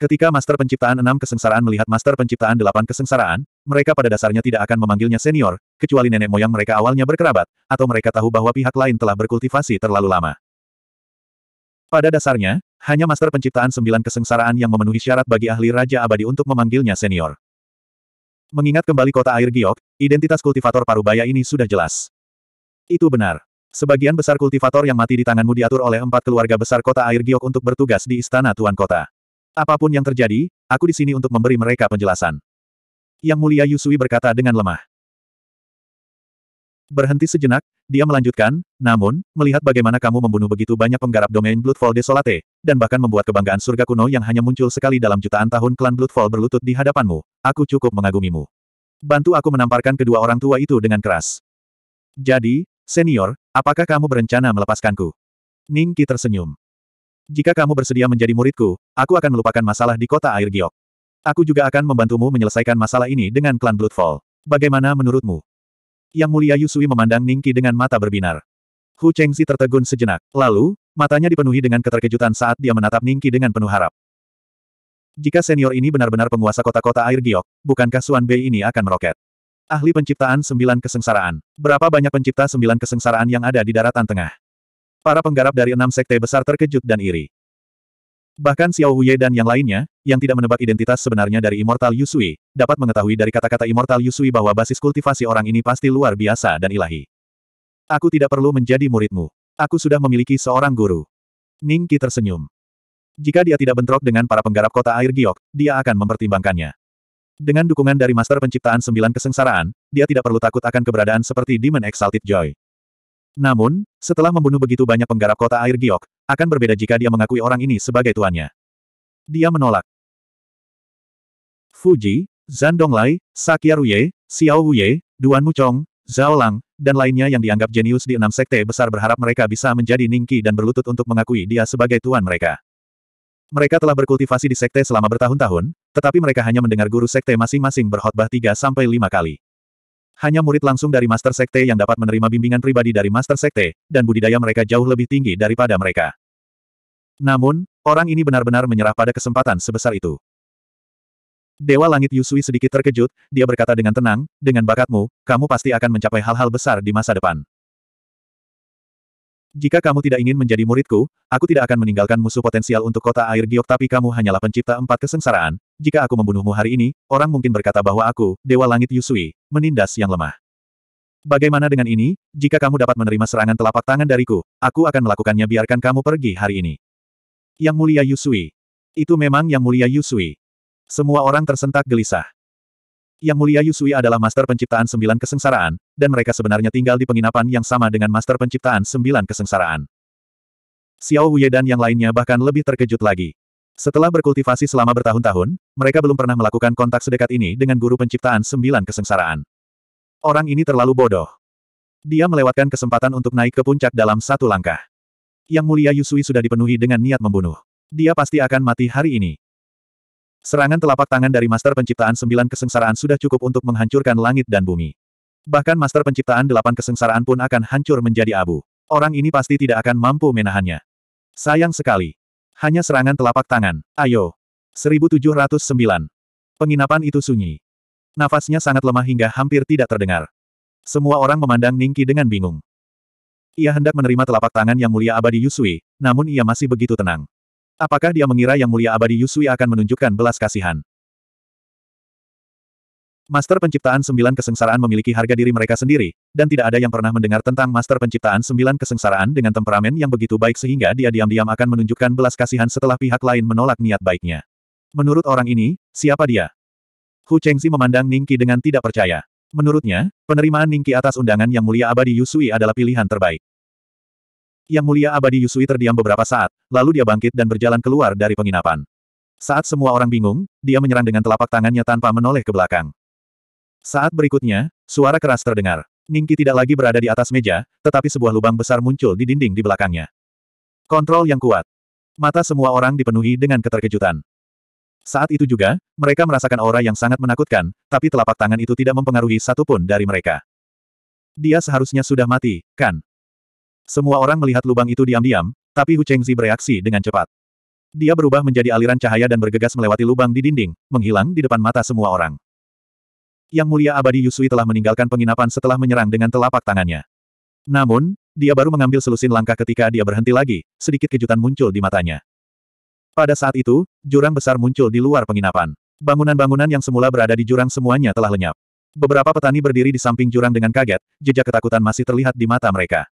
Ketika master penciptaan enam kesengsaraan melihat master penciptaan delapan kesengsaraan, mereka pada dasarnya tidak akan memanggilnya senior, kecuali nenek moyang mereka awalnya berkerabat, atau mereka tahu bahwa pihak lain telah berkultivasi terlalu lama. Pada dasarnya, hanya master penciptaan sembilan kesengsaraan yang memenuhi syarat bagi ahli Raja Abadi untuk memanggilnya senior. Mengingat kembali kota air giok, identitas kultivator parubaya ini sudah jelas. Itu benar. Sebagian besar kultivator yang mati di tanganmu diatur oleh empat keluarga besar kota air giok untuk bertugas di istana tuan kota. Apapun yang terjadi, aku di sini untuk memberi mereka penjelasan. Yang mulia Yusui berkata dengan lemah. Berhenti sejenak, dia melanjutkan, namun, melihat bagaimana kamu membunuh begitu banyak penggarap domain Bloodfall Desolate, dan bahkan membuat kebanggaan surga kuno yang hanya muncul sekali dalam jutaan tahun klan Bloodfall berlutut di hadapanmu, Aku cukup mengagumimu. Bantu aku menamparkan kedua orang tua itu dengan keras. Jadi, senior, apakah kamu berencana melepaskanku? Ningki tersenyum. Jika kamu bersedia menjadi muridku, aku akan melupakan masalah di kota air giok. Aku juga akan membantumu menyelesaikan masalah ini dengan klan Bloodfall. Bagaimana menurutmu? Yang mulia Yusui memandang Ningki dengan mata berbinar. Hu Chengzi tertegun sejenak. Lalu, matanya dipenuhi dengan keterkejutan saat dia menatap Ningki dengan penuh harap. Jika senior ini benar-benar penguasa kota-kota air giok, bukankah Suan Bei ini akan meroket? Ahli penciptaan sembilan kesengsaraan. Berapa banyak pencipta sembilan kesengsaraan yang ada di daratan tengah? Para penggarap dari enam sekte besar terkejut dan iri. Bahkan Xiao Huye dan yang lainnya, yang tidak menebak identitas sebenarnya dari Immortal Yusui, dapat mengetahui dari kata-kata Immortal Yusui bahwa basis kultivasi orang ini pasti luar biasa dan ilahi. Aku tidak perlu menjadi muridmu. Aku sudah memiliki seorang guru. Ningki tersenyum. Jika dia tidak bentrok dengan para penggarap kota air giok, dia akan mempertimbangkannya. Dengan dukungan dari Master Penciptaan Sembilan Kesengsaraan, dia tidak perlu takut akan keberadaan seperti Demon Exalted Joy. Namun, setelah membunuh begitu banyak penggarap kota air giok, akan berbeda jika dia mengakui orang ini sebagai tuannya. Dia menolak. Fuji, Zandong Lai, Sakya Ruye, Xiao Wuye, Duan Muchong, Zhao Lang, dan lainnya yang dianggap jenius di enam sekte besar berharap mereka bisa menjadi Ningki dan berlutut untuk mengakui dia sebagai tuan mereka. Mereka telah berkultivasi di sekte selama bertahun-tahun, tetapi mereka hanya mendengar guru sekte masing-masing berkhotbah sampai lima kali. Hanya murid langsung dari master sekte yang dapat menerima bimbingan pribadi dari master sekte, dan budidaya mereka jauh lebih tinggi daripada mereka. Namun, orang ini benar-benar menyerah pada kesempatan sebesar itu. Dewa Langit Yusui sedikit terkejut, dia berkata dengan tenang, dengan bakatmu, kamu pasti akan mencapai hal-hal besar di masa depan. Jika kamu tidak ingin menjadi muridku, aku tidak akan meninggalkan musuh potensial untuk kota air giok tapi kamu hanyalah pencipta empat kesengsaraan. Jika aku membunuhmu hari ini, orang mungkin berkata bahwa aku, Dewa Langit Yusui, menindas yang lemah. Bagaimana dengan ini, jika kamu dapat menerima serangan telapak tangan dariku, aku akan melakukannya biarkan kamu pergi hari ini. Yang Mulia Yusui. Itu memang Yang Mulia Yusui. Semua orang tersentak gelisah. Yang mulia Yusui adalah master penciptaan sembilan kesengsaraan, dan mereka sebenarnya tinggal di penginapan yang sama dengan master penciptaan sembilan kesengsaraan. Xiao Wuye dan yang lainnya bahkan lebih terkejut lagi. Setelah berkultivasi selama bertahun-tahun, mereka belum pernah melakukan kontak sedekat ini dengan guru penciptaan sembilan kesengsaraan. Orang ini terlalu bodoh. Dia melewatkan kesempatan untuk naik ke puncak dalam satu langkah. Yang mulia Yusui sudah dipenuhi dengan niat membunuh. Dia pasti akan mati hari ini. Serangan telapak tangan dari Master Penciptaan Sembilan Kesengsaraan sudah cukup untuk menghancurkan langit dan bumi. Bahkan Master Penciptaan Delapan Kesengsaraan pun akan hancur menjadi abu. Orang ini pasti tidak akan mampu menahannya. Sayang sekali. Hanya serangan telapak tangan. Ayo. 1709. Penginapan itu sunyi. Nafasnya sangat lemah hingga hampir tidak terdengar. Semua orang memandang Ningki dengan bingung. Ia hendak menerima telapak tangan yang mulia abadi Yusui, namun ia masih begitu tenang. Apakah dia mengira Yang Mulia Abadi Yusui akan menunjukkan belas kasihan? Master Penciptaan Sembilan Kesengsaraan memiliki harga diri mereka sendiri, dan tidak ada yang pernah mendengar tentang Master Penciptaan Sembilan Kesengsaraan dengan temperamen yang begitu baik sehingga dia diam-diam akan menunjukkan belas kasihan setelah pihak lain menolak niat baiknya. Menurut orang ini, siapa dia? Hu Chengzi memandang Ningqi dengan tidak percaya. Menurutnya, penerimaan Ningqi atas undangan Yang Mulia Abadi Yusui adalah pilihan terbaik. Yang mulia abadi Yusui terdiam beberapa saat, lalu dia bangkit dan berjalan keluar dari penginapan. Saat semua orang bingung, dia menyerang dengan telapak tangannya tanpa menoleh ke belakang. Saat berikutnya, suara keras terdengar. Ningki tidak lagi berada di atas meja, tetapi sebuah lubang besar muncul di dinding di belakangnya. Kontrol yang kuat. Mata semua orang dipenuhi dengan keterkejutan. Saat itu juga, mereka merasakan aura yang sangat menakutkan, tapi telapak tangan itu tidak mempengaruhi satupun dari mereka. Dia seharusnya sudah mati, kan? Semua orang melihat lubang itu diam-diam, tapi Hu Chengzi bereaksi dengan cepat. Dia berubah menjadi aliran cahaya dan bergegas melewati lubang di dinding, menghilang di depan mata semua orang. Yang Mulia Abadi Yusui telah meninggalkan penginapan setelah menyerang dengan telapak tangannya. Namun, dia baru mengambil selusin langkah ketika dia berhenti lagi, sedikit kejutan muncul di matanya. Pada saat itu, jurang besar muncul di luar penginapan. Bangunan-bangunan yang semula berada di jurang semuanya telah lenyap. Beberapa petani berdiri di samping jurang dengan kaget, jejak ketakutan masih terlihat di mata mereka.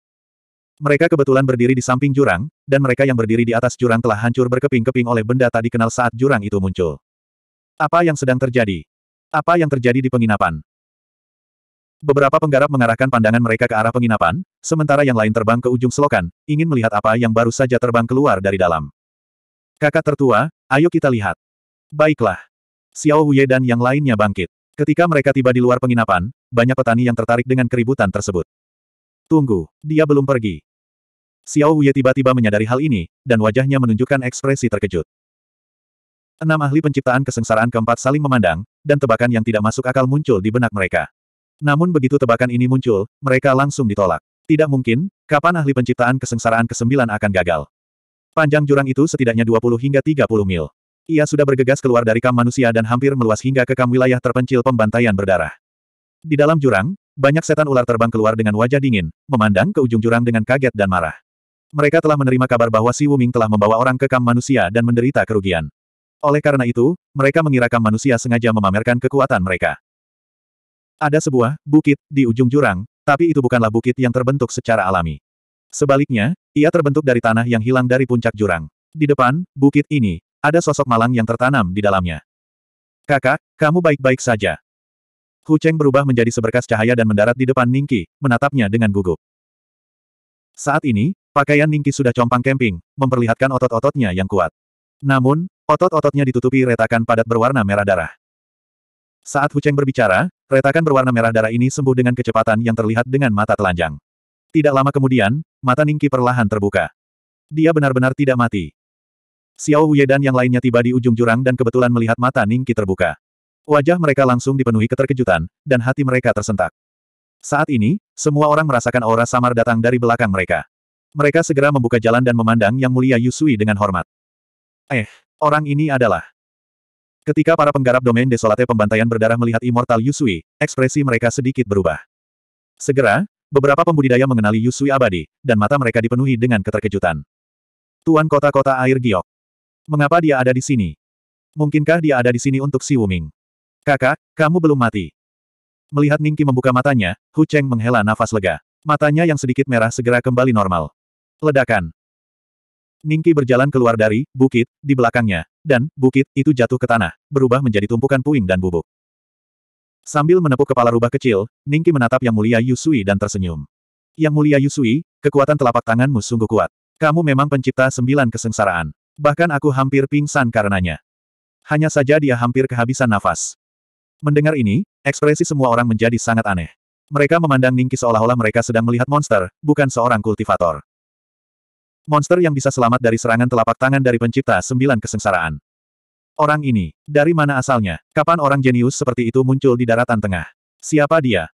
Mereka kebetulan berdiri di samping jurang, dan mereka yang berdiri di atas jurang telah hancur berkeping-keping oleh benda tak dikenal saat jurang itu muncul. Apa yang sedang terjadi? Apa yang terjadi di penginapan? Beberapa penggarap mengarahkan pandangan mereka ke arah penginapan, sementara yang lain terbang ke ujung selokan, ingin melihat apa yang baru saja terbang keluar dari dalam. Kakak tertua, ayo kita lihat. Baiklah. Xiao Huye dan yang lainnya bangkit. Ketika mereka tiba di luar penginapan, banyak petani yang tertarik dengan keributan tersebut. Tunggu, dia belum pergi. Xiao Wu tiba-tiba menyadari hal ini, dan wajahnya menunjukkan ekspresi terkejut. Enam ahli penciptaan kesengsaraan keempat saling memandang, dan tebakan yang tidak masuk akal muncul di benak mereka. Namun begitu tebakan ini muncul, mereka langsung ditolak. Tidak mungkin, kapan ahli penciptaan kesengsaraan ke-9 akan gagal. Panjang jurang itu setidaknya 20 hingga 30 mil. Ia sudah bergegas keluar dari kam manusia dan hampir meluas hingga ke kam wilayah terpencil pembantaian berdarah. Di dalam jurang, banyak setan ular terbang keluar dengan wajah dingin, memandang ke ujung jurang dengan kaget dan marah. Mereka telah menerima kabar bahwa Si Wuming telah membawa orang ke kam manusia dan menderita kerugian. Oleh karena itu, mereka mengira kam manusia sengaja memamerkan kekuatan mereka. Ada sebuah bukit di ujung jurang, tapi itu bukanlah bukit yang terbentuk secara alami. Sebaliknya, ia terbentuk dari tanah yang hilang dari puncak jurang. Di depan bukit ini, ada sosok malang yang tertanam di dalamnya. Kakak, kamu baik-baik saja. Hu Cheng berubah menjadi seberkas cahaya dan mendarat di depan Ningki, menatapnya dengan gugup. Saat ini, Pakaian Ningki sudah compang kemping, memperlihatkan otot-ototnya yang kuat. Namun, otot-ototnya ditutupi retakan padat berwarna merah darah. Saat Hu Cheng berbicara, retakan berwarna merah darah ini sembuh dengan kecepatan yang terlihat dengan mata telanjang. Tidak lama kemudian, mata Ningki perlahan terbuka. Dia benar-benar tidak mati. Xiao Wu dan yang lainnya tiba di ujung jurang dan kebetulan melihat mata Ningki terbuka. Wajah mereka langsung dipenuhi keterkejutan, dan hati mereka tersentak. Saat ini, semua orang merasakan aura samar datang dari belakang mereka. Mereka segera membuka jalan dan memandang Yang Mulia Yusui dengan hormat. Eh, orang ini adalah... Ketika para penggarap domain desolate pembantaian berdarah melihat Immortal Yusui, ekspresi mereka sedikit berubah. Segera, beberapa pembudidaya mengenali Yusui abadi, dan mata mereka dipenuhi dengan keterkejutan. Tuan kota-kota air giok. Mengapa dia ada di sini? Mungkinkah dia ada di sini untuk si Wuming? Kakak, kamu belum mati. Melihat Ningki membuka matanya, Hu Cheng menghela nafas lega. Matanya yang sedikit merah segera kembali normal. Ledakan. Ningki berjalan keluar dari bukit di belakangnya, dan bukit itu jatuh ke tanah, berubah menjadi tumpukan puing dan bubuk. Sambil menepuk kepala rubah kecil, Ningki menatap Yang Mulia Yusui dan tersenyum. Yang Mulia Yusui, kekuatan telapak tanganmu sungguh kuat. Kamu memang pencipta sembilan kesengsaraan. Bahkan aku hampir pingsan karenanya. Hanya saja dia hampir kehabisan nafas. Mendengar ini, ekspresi semua orang menjadi sangat aneh. Mereka memandang Ningki seolah-olah mereka sedang melihat monster, bukan seorang kultivator. Monster yang bisa selamat dari serangan telapak tangan dari pencipta sembilan kesengsaraan. Orang ini, dari mana asalnya? Kapan orang jenius seperti itu muncul di daratan tengah? Siapa dia?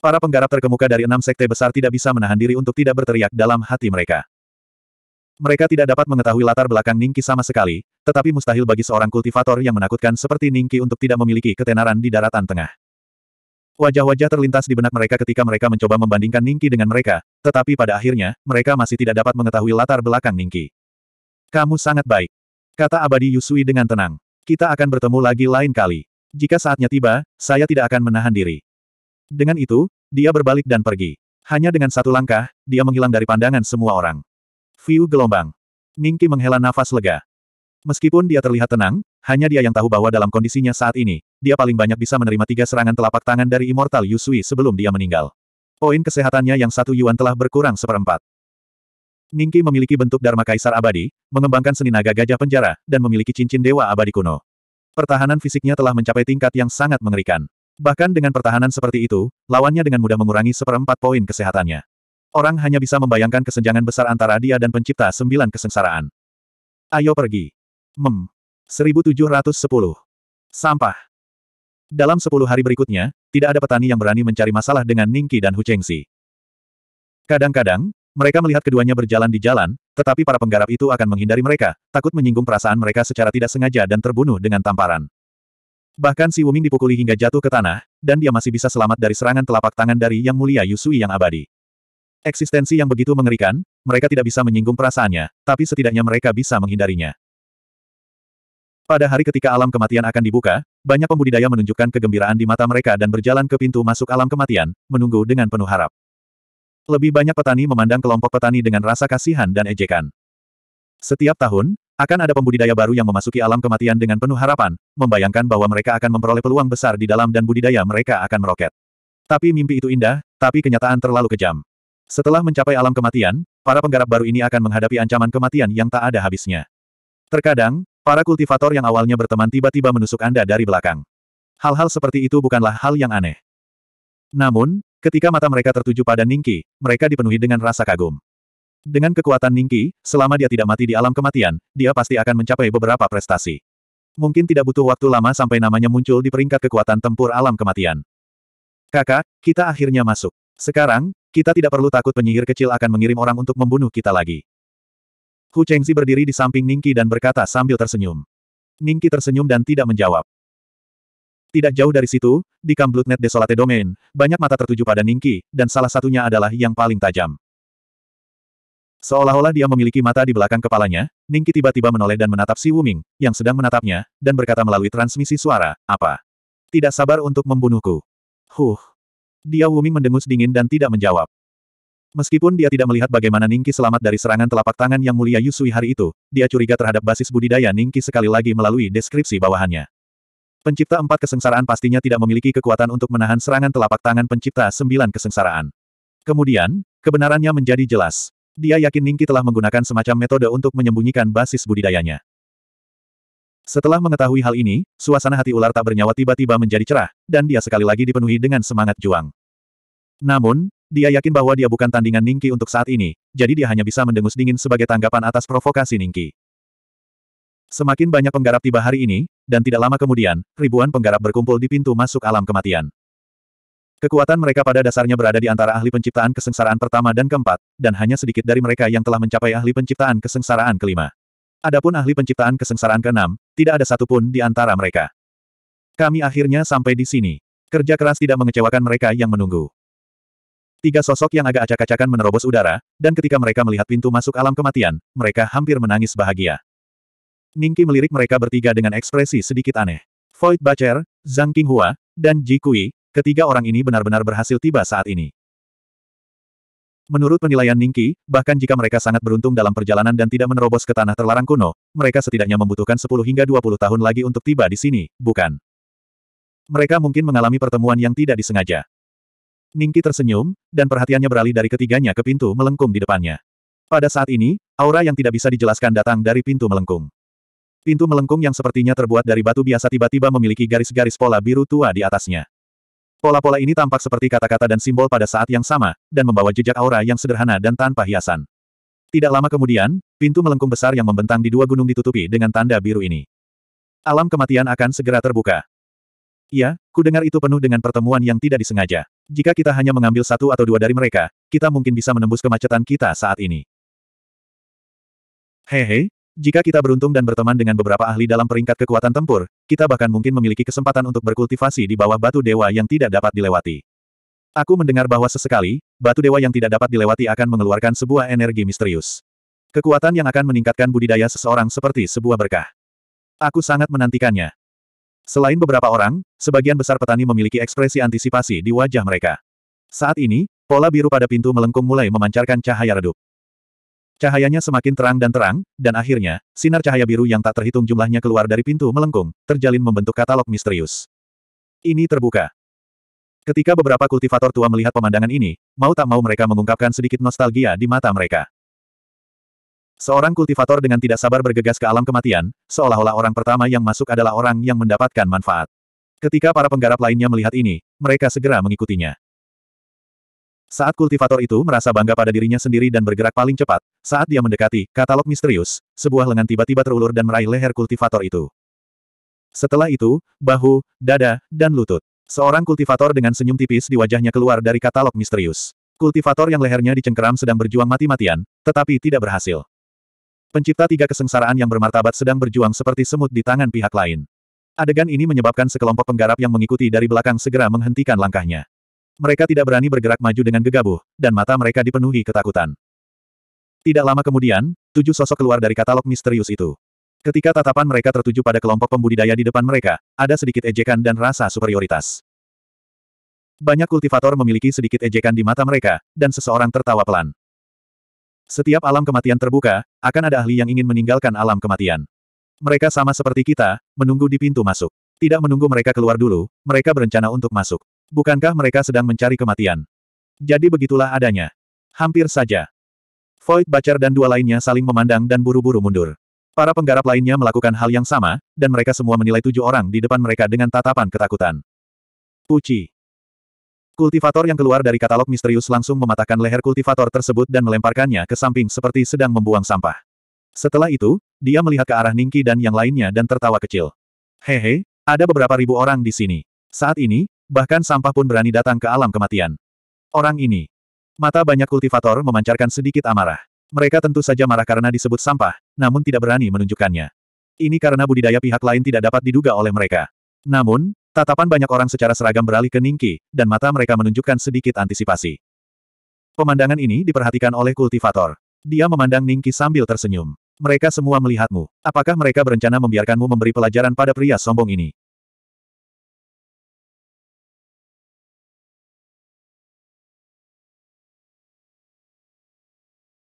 Para penggarap terkemuka dari enam sekte besar tidak bisa menahan diri untuk tidak berteriak dalam hati mereka. Mereka tidak dapat mengetahui latar belakang Ningki sama sekali, tetapi mustahil bagi seorang kultivator yang menakutkan seperti Ningki untuk tidak memiliki ketenaran di daratan tengah. Wajah-wajah terlintas di benak mereka ketika mereka mencoba membandingkan Ningki dengan mereka, tetapi pada akhirnya, mereka masih tidak dapat mengetahui latar belakang Ningki. Kamu sangat baik. Kata abadi Yusui dengan tenang. Kita akan bertemu lagi lain kali. Jika saatnya tiba, saya tidak akan menahan diri. Dengan itu, dia berbalik dan pergi. Hanya dengan satu langkah, dia menghilang dari pandangan semua orang. View gelombang. Ningki menghela nafas lega. Meskipun dia terlihat tenang, hanya dia yang tahu bahwa dalam kondisinya saat ini, dia paling banyak bisa menerima tiga serangan telapak tangan dari Immortal Yusui sebelum dia meninggal. Poin kesehatannya yang satu yuan telah berkurang seperempat. Ningki memiliki bentuk Dharma Kaisar Abadi, mengembangkan seni naga gajah penjara, dan memiliki cincin dewa abadi kuno. Pertahanan fisiknya telah mencapai tingkat yang sangat mengerikan. Bahkan dengan pertahanan seperti itu, lawannya dengan mudah mengurangi seperempat poin kesehatannya. Orang hanya bisa membayangkan kesenjangan besar antara dia dan pencipta sembilan kesengsaraan. Ayo pergi. Mem. 1710. Sampah. Dalam sepuluh hari berikutnya, tidak ada petani yang berani mencari masalah dengan Ningki dan Hu Chengsi. Kadang-kadang, mereka melihat keduanya berjalan di jalan, tetapi para penggarap itu akan menghindari mereka, takut menyinggung perasaan mereka secara tidak sengaja dan terbunuh dengan tamparan. Bahkan si Wuming dipukuli hingga jatuh ke tanah, dan dia masih bisa selamat dari serangan telapak tangan dari Yang Mulia Yusui yang abadi. Eksistensi yang begitu mengerikan, mereka tidak bisa menyinggung perasaannya, tapi setidaknya mereka bisa menghindarinya. Pada hari ketika alam kematian akan dibuka, banyak pembudidaya menunjukkan kegembiraan di mata mereka dan berjalan ke pintu masuk alam kematian, menunggu dengan penuh harap. Lebih banyak petani memandang kelompok petani dengan rasa kasihan dan ejekan. Setiap tahun, akan ada pembudidaya baru yang memasuki alam kematian dengan penuh harapan, membayangkan bahwa mereka akan memperoleh peluang besar di dalam dan budidaya mereka akan meroket. Tapi mimpi itu indah, tapi kenyataan terlalu kejam. Setelah mencapai alam kematian, para penggarap baru ini akan menghadapi ancaman kematian yang tak ada habisnya. Terkadang, Para kultivator yang awalnya berteman tiba-tiba menusuk Anda dari belakang. Hal-hal seperti itu bukanlah hal yang aneh. Namun, ketika mata mereka tertuju pada Ningki, mereka dipenuhi dengan rasa kagum. Dengan kekuatan Ningki, selama dia tidak mati di alam kematian, dia pasti akan mencapai beberapa prestasi. Mungkin tidak butuh waktu lama sampai namanya muncul di peringkat kekuatan tempur alam kematian. Kakak, kita akhirnya masuk. Sekarang, kita tidak perlu takut penyihir kecil akan mengirim orang untuk membunuh kita lagi. Hu Chengzi berdiri di samping Ningki dan berkata sambil tersenyum. Ningki tersenyum dan tidak menjawab. Tidak jauh dari situ, di Kamblutnet Desolate Domain, banyak mata tertuju pada Ningki, dan salah satunya adalah yang paling tajam. Seolah-olah dia memiliki mata di belakang kepalanya, Ningki tiba-tiba menoleh dan menatap Si Wuming, yang sedang menatapnya, dan berkata melalui transmisi suara, apa? Tidak sabar untuk membunuhku. Huh. Dia Wuming mendengus dingin dan tidak menjawab. Meskipun dia tidak melihat bagaimana Ningki selamat dari serangan telapak tangan yang mulia Yusui hari itu, dia curiga terhadap basis budidaya Ningki sekali lagi melalui deskripsi bawahannya. Pencipta empat kesengsaraan pastinya tidak memiliki kekuatan untuk menahan serangan telapak tangan pencipta sembilan kesengsaraan. Kemudian, kebenarannya menjadi jelas. Dia yakin Ningki telah menggunakan semacam metode untuk menyembunyikan basis budidayanya. Setelah mengetahui hal ini, suasana hati ular tak bernyawa tiba-tiba menjadi cerah, dan dia sekali lagi dipenuhi dengan semangat juang. Namun, dia yakin bahwa dia bukan tandingan Ningki untuk saat ini, jadi dia hanya bisa mendengus dingin sebagai tanggapan atas provokasi Ningki. Semakin banyak penggarap tiba hari ini, dan tidak lama kemudian, ribuan penggarap berkumpul di pintu masuk alam kematian. Kekuatan mereka pada dasarnya berada di antara ahli penciptaan kesengsaraan pertama dan keempat, dan hanya sedikit dari mereka yang telah mencapai ahli penciptaan kesengsaraan kelima. Adapun ahli penciptaan kesengsaraan keenam, tidak ada satupun di antara mereka. Kami akhirnya sampai di sini. Kerja keras tidak mengecewakan mereka yang menunggu. Tiga sosok yang agak acak-acakan menerobos udara, dan ketika mereka melihat pintu masuk alam kematian, mereka hampir menangis bahagia. Ningki melirik mereka bertiga dengan ekspresi sedikit aneh. Void Bacher, Zhang Qinghua, dan Ji Kui, ketiga orang ini benar-benar berhasil tiba saat ini. Menurut penilaian Ningki, bahkan jika mereka sangat beruntung dalam perjalanan dan tidak menerobos ke tanah terlarang kuno, mereka setidaknya membutuhkan 10 hingga 20 tahun lagi untuk tiba di sini, bukan? Mereka mungkin mengalami pertemuan yang tidak disengaja. Ningki tersenyum, dan perhatiannya beralih dari ketiganya ke pintu melengkung di depannya. Pada saat ini, aura yang tidak bisa dijelaskan datang dari pintu melengkung. Pintu melengkung yang sepertinya terbuat dari batu biasa tiba-tiba memiliki garis-garis pola biru tua di atasnya. Pola-pola ini tampak seperti kata-kata dan simbol pada saat yang sama, dan membawa jejak aura yang sederhana dan tanpa hiasan. Tidak lama kemudian, pintu melengkung besar yang membentang di dua gunung ditutupi dengan tanda biru ini. Alam kematian akan segera terbuka. Iya, ku dengar itu penuh dengan pertemuan yang tidak disengaja. Jika kita hanya mengambil satu atau dua dari mereka, kita mungkin bisa menembus kemacetan kita saat ini. Hehe, jika kita beruntung dan berteman dengan beberapa ahli dalam peringkat kekuatan tempur, kita bahkan mungkin memiliki kesempatan untuk berkultivasi di bawah batu dewa yang tidak dapat dilewati. Aku mendengar bahwa sesekali, batu dewa yang tidak dapat dilewati akan mengeluarkan sebuah energi misterius. Kekuatan yang akan meningkatkan budidaya seseorang seperti sebuah berkah. Aku sangat menantikannya. Selain beberapa orang, sebagian besar petani memiliki ekspresi antisipasi di wajah mereka. Saat ini, pola biru pada pintu melengkung mulai memancarkan cahaya redup. Cahayanya semakin terang dan terang, dan akhirnya, sinar cahaya biru yang tak terhitung jumlahnya keluar dari pintu melengkung, terjalin membentuk katalog misterius. Ini terbuka. Ketika beberapa kultivator tua melihat pemandangan ini, mau tak mau mereka mengungkapkan sedikit nostalgia di mata mereka. Seorang kultivator dengan tidak sabar bergegas ke alam kematian, seolah-olah orang pertama yang masuk adalah orang yang mendapatkan manfaat. Ketika para penggarap lainnya melihat ini, mereka segera mengikutinya. Saat kultivator itu merasa bangga pada dirinya sendiri dan bergerak paling cepat, saat dia mendekati katalog misterius, sebuah lengan tiba-tiba terulur dan meraih leher kultivator itu. Setelah itu, bahu, dada, dan lutut. Seorang kultivator dengan senyum tipis di wajahnya keluar dari katalog misterius. Kultivator yang lehernya dicengkeram sedang berjuang mati-matian, tetapi tidak berhasil. Pencipta tiga kesengsaraan yang bermartabat sedang berjuang seperti semut di tangan pihak lain. Adegan ini menyebabkan sekelompok penggarap yang mengikuti dari belakang segera menghentikan langkahnya. Mereka tidak berani bergerak maju dengan gegabah, dan mata mereka dipenuhi ketakutan. Tidak lama kemudian, tujuh sosok keluar dari katalog misterius itu. Ketika tatapan mereka tertuju pada kelompok pembudidaya di depan mereka, ada sedikit ejekan dan rasa superioritas. Banyak kultivator memiliki sedikit ejekan di mata mereka, dan seseorang tertawa pelan. Setiap alam kematian terbuka, akan ada ahli yang ingin meninggalkan alam kematian. Mereka sama seperti kita, menunggu di pintu masuk. Tidak menunggu mereka keluar dulu, mereka berencana untuk masuk. Bukankah mereka sedang mencari kematian? Jadi begitulah adanya. Hampir saja. Void Bacer dan dua lainnya saling memandang dan buru-buru mundur. Para penggarap lainnya melakukan hal yang sama, dan mereka semua menilai tujuh orang di depan mereka dengan tatapan ketakutan. Puci. Kultivator yang keluar dari katalog misterius langsung mematahkan leher kultivator tersebut dan melemparkannya ke samping seperti sedang membuang sampah. Setelah itu, dia melihat ke arah Ningki dan yang lainnya dan tertawa kecil. Hehe, ada beberapa ribu orang di sini. Saat ini, bahkan sampah pun berani datang ke alam kematian. Orang ini. Mata banyak kultivator memancarkan sedikit amarah. Mereka tentu saja marah karena disebut sampah, namun tidak berani menunjukkannya. Ini karena budidaya pihak lain tidak dapat diduga oleh mereka. Namun, Tatapan banyak orang secara seragam beralih ke Ningki, dan mata mereka menunjukkan sedikit antisipasi. Pemandangan ini diperhatikan oleh kultivator. Dia memandang Ningki sambil tersenyum. Mereka semua melihatmu. Apakah mereka berencana membiarkanmu memberi pelajaran pada pria sombong ini?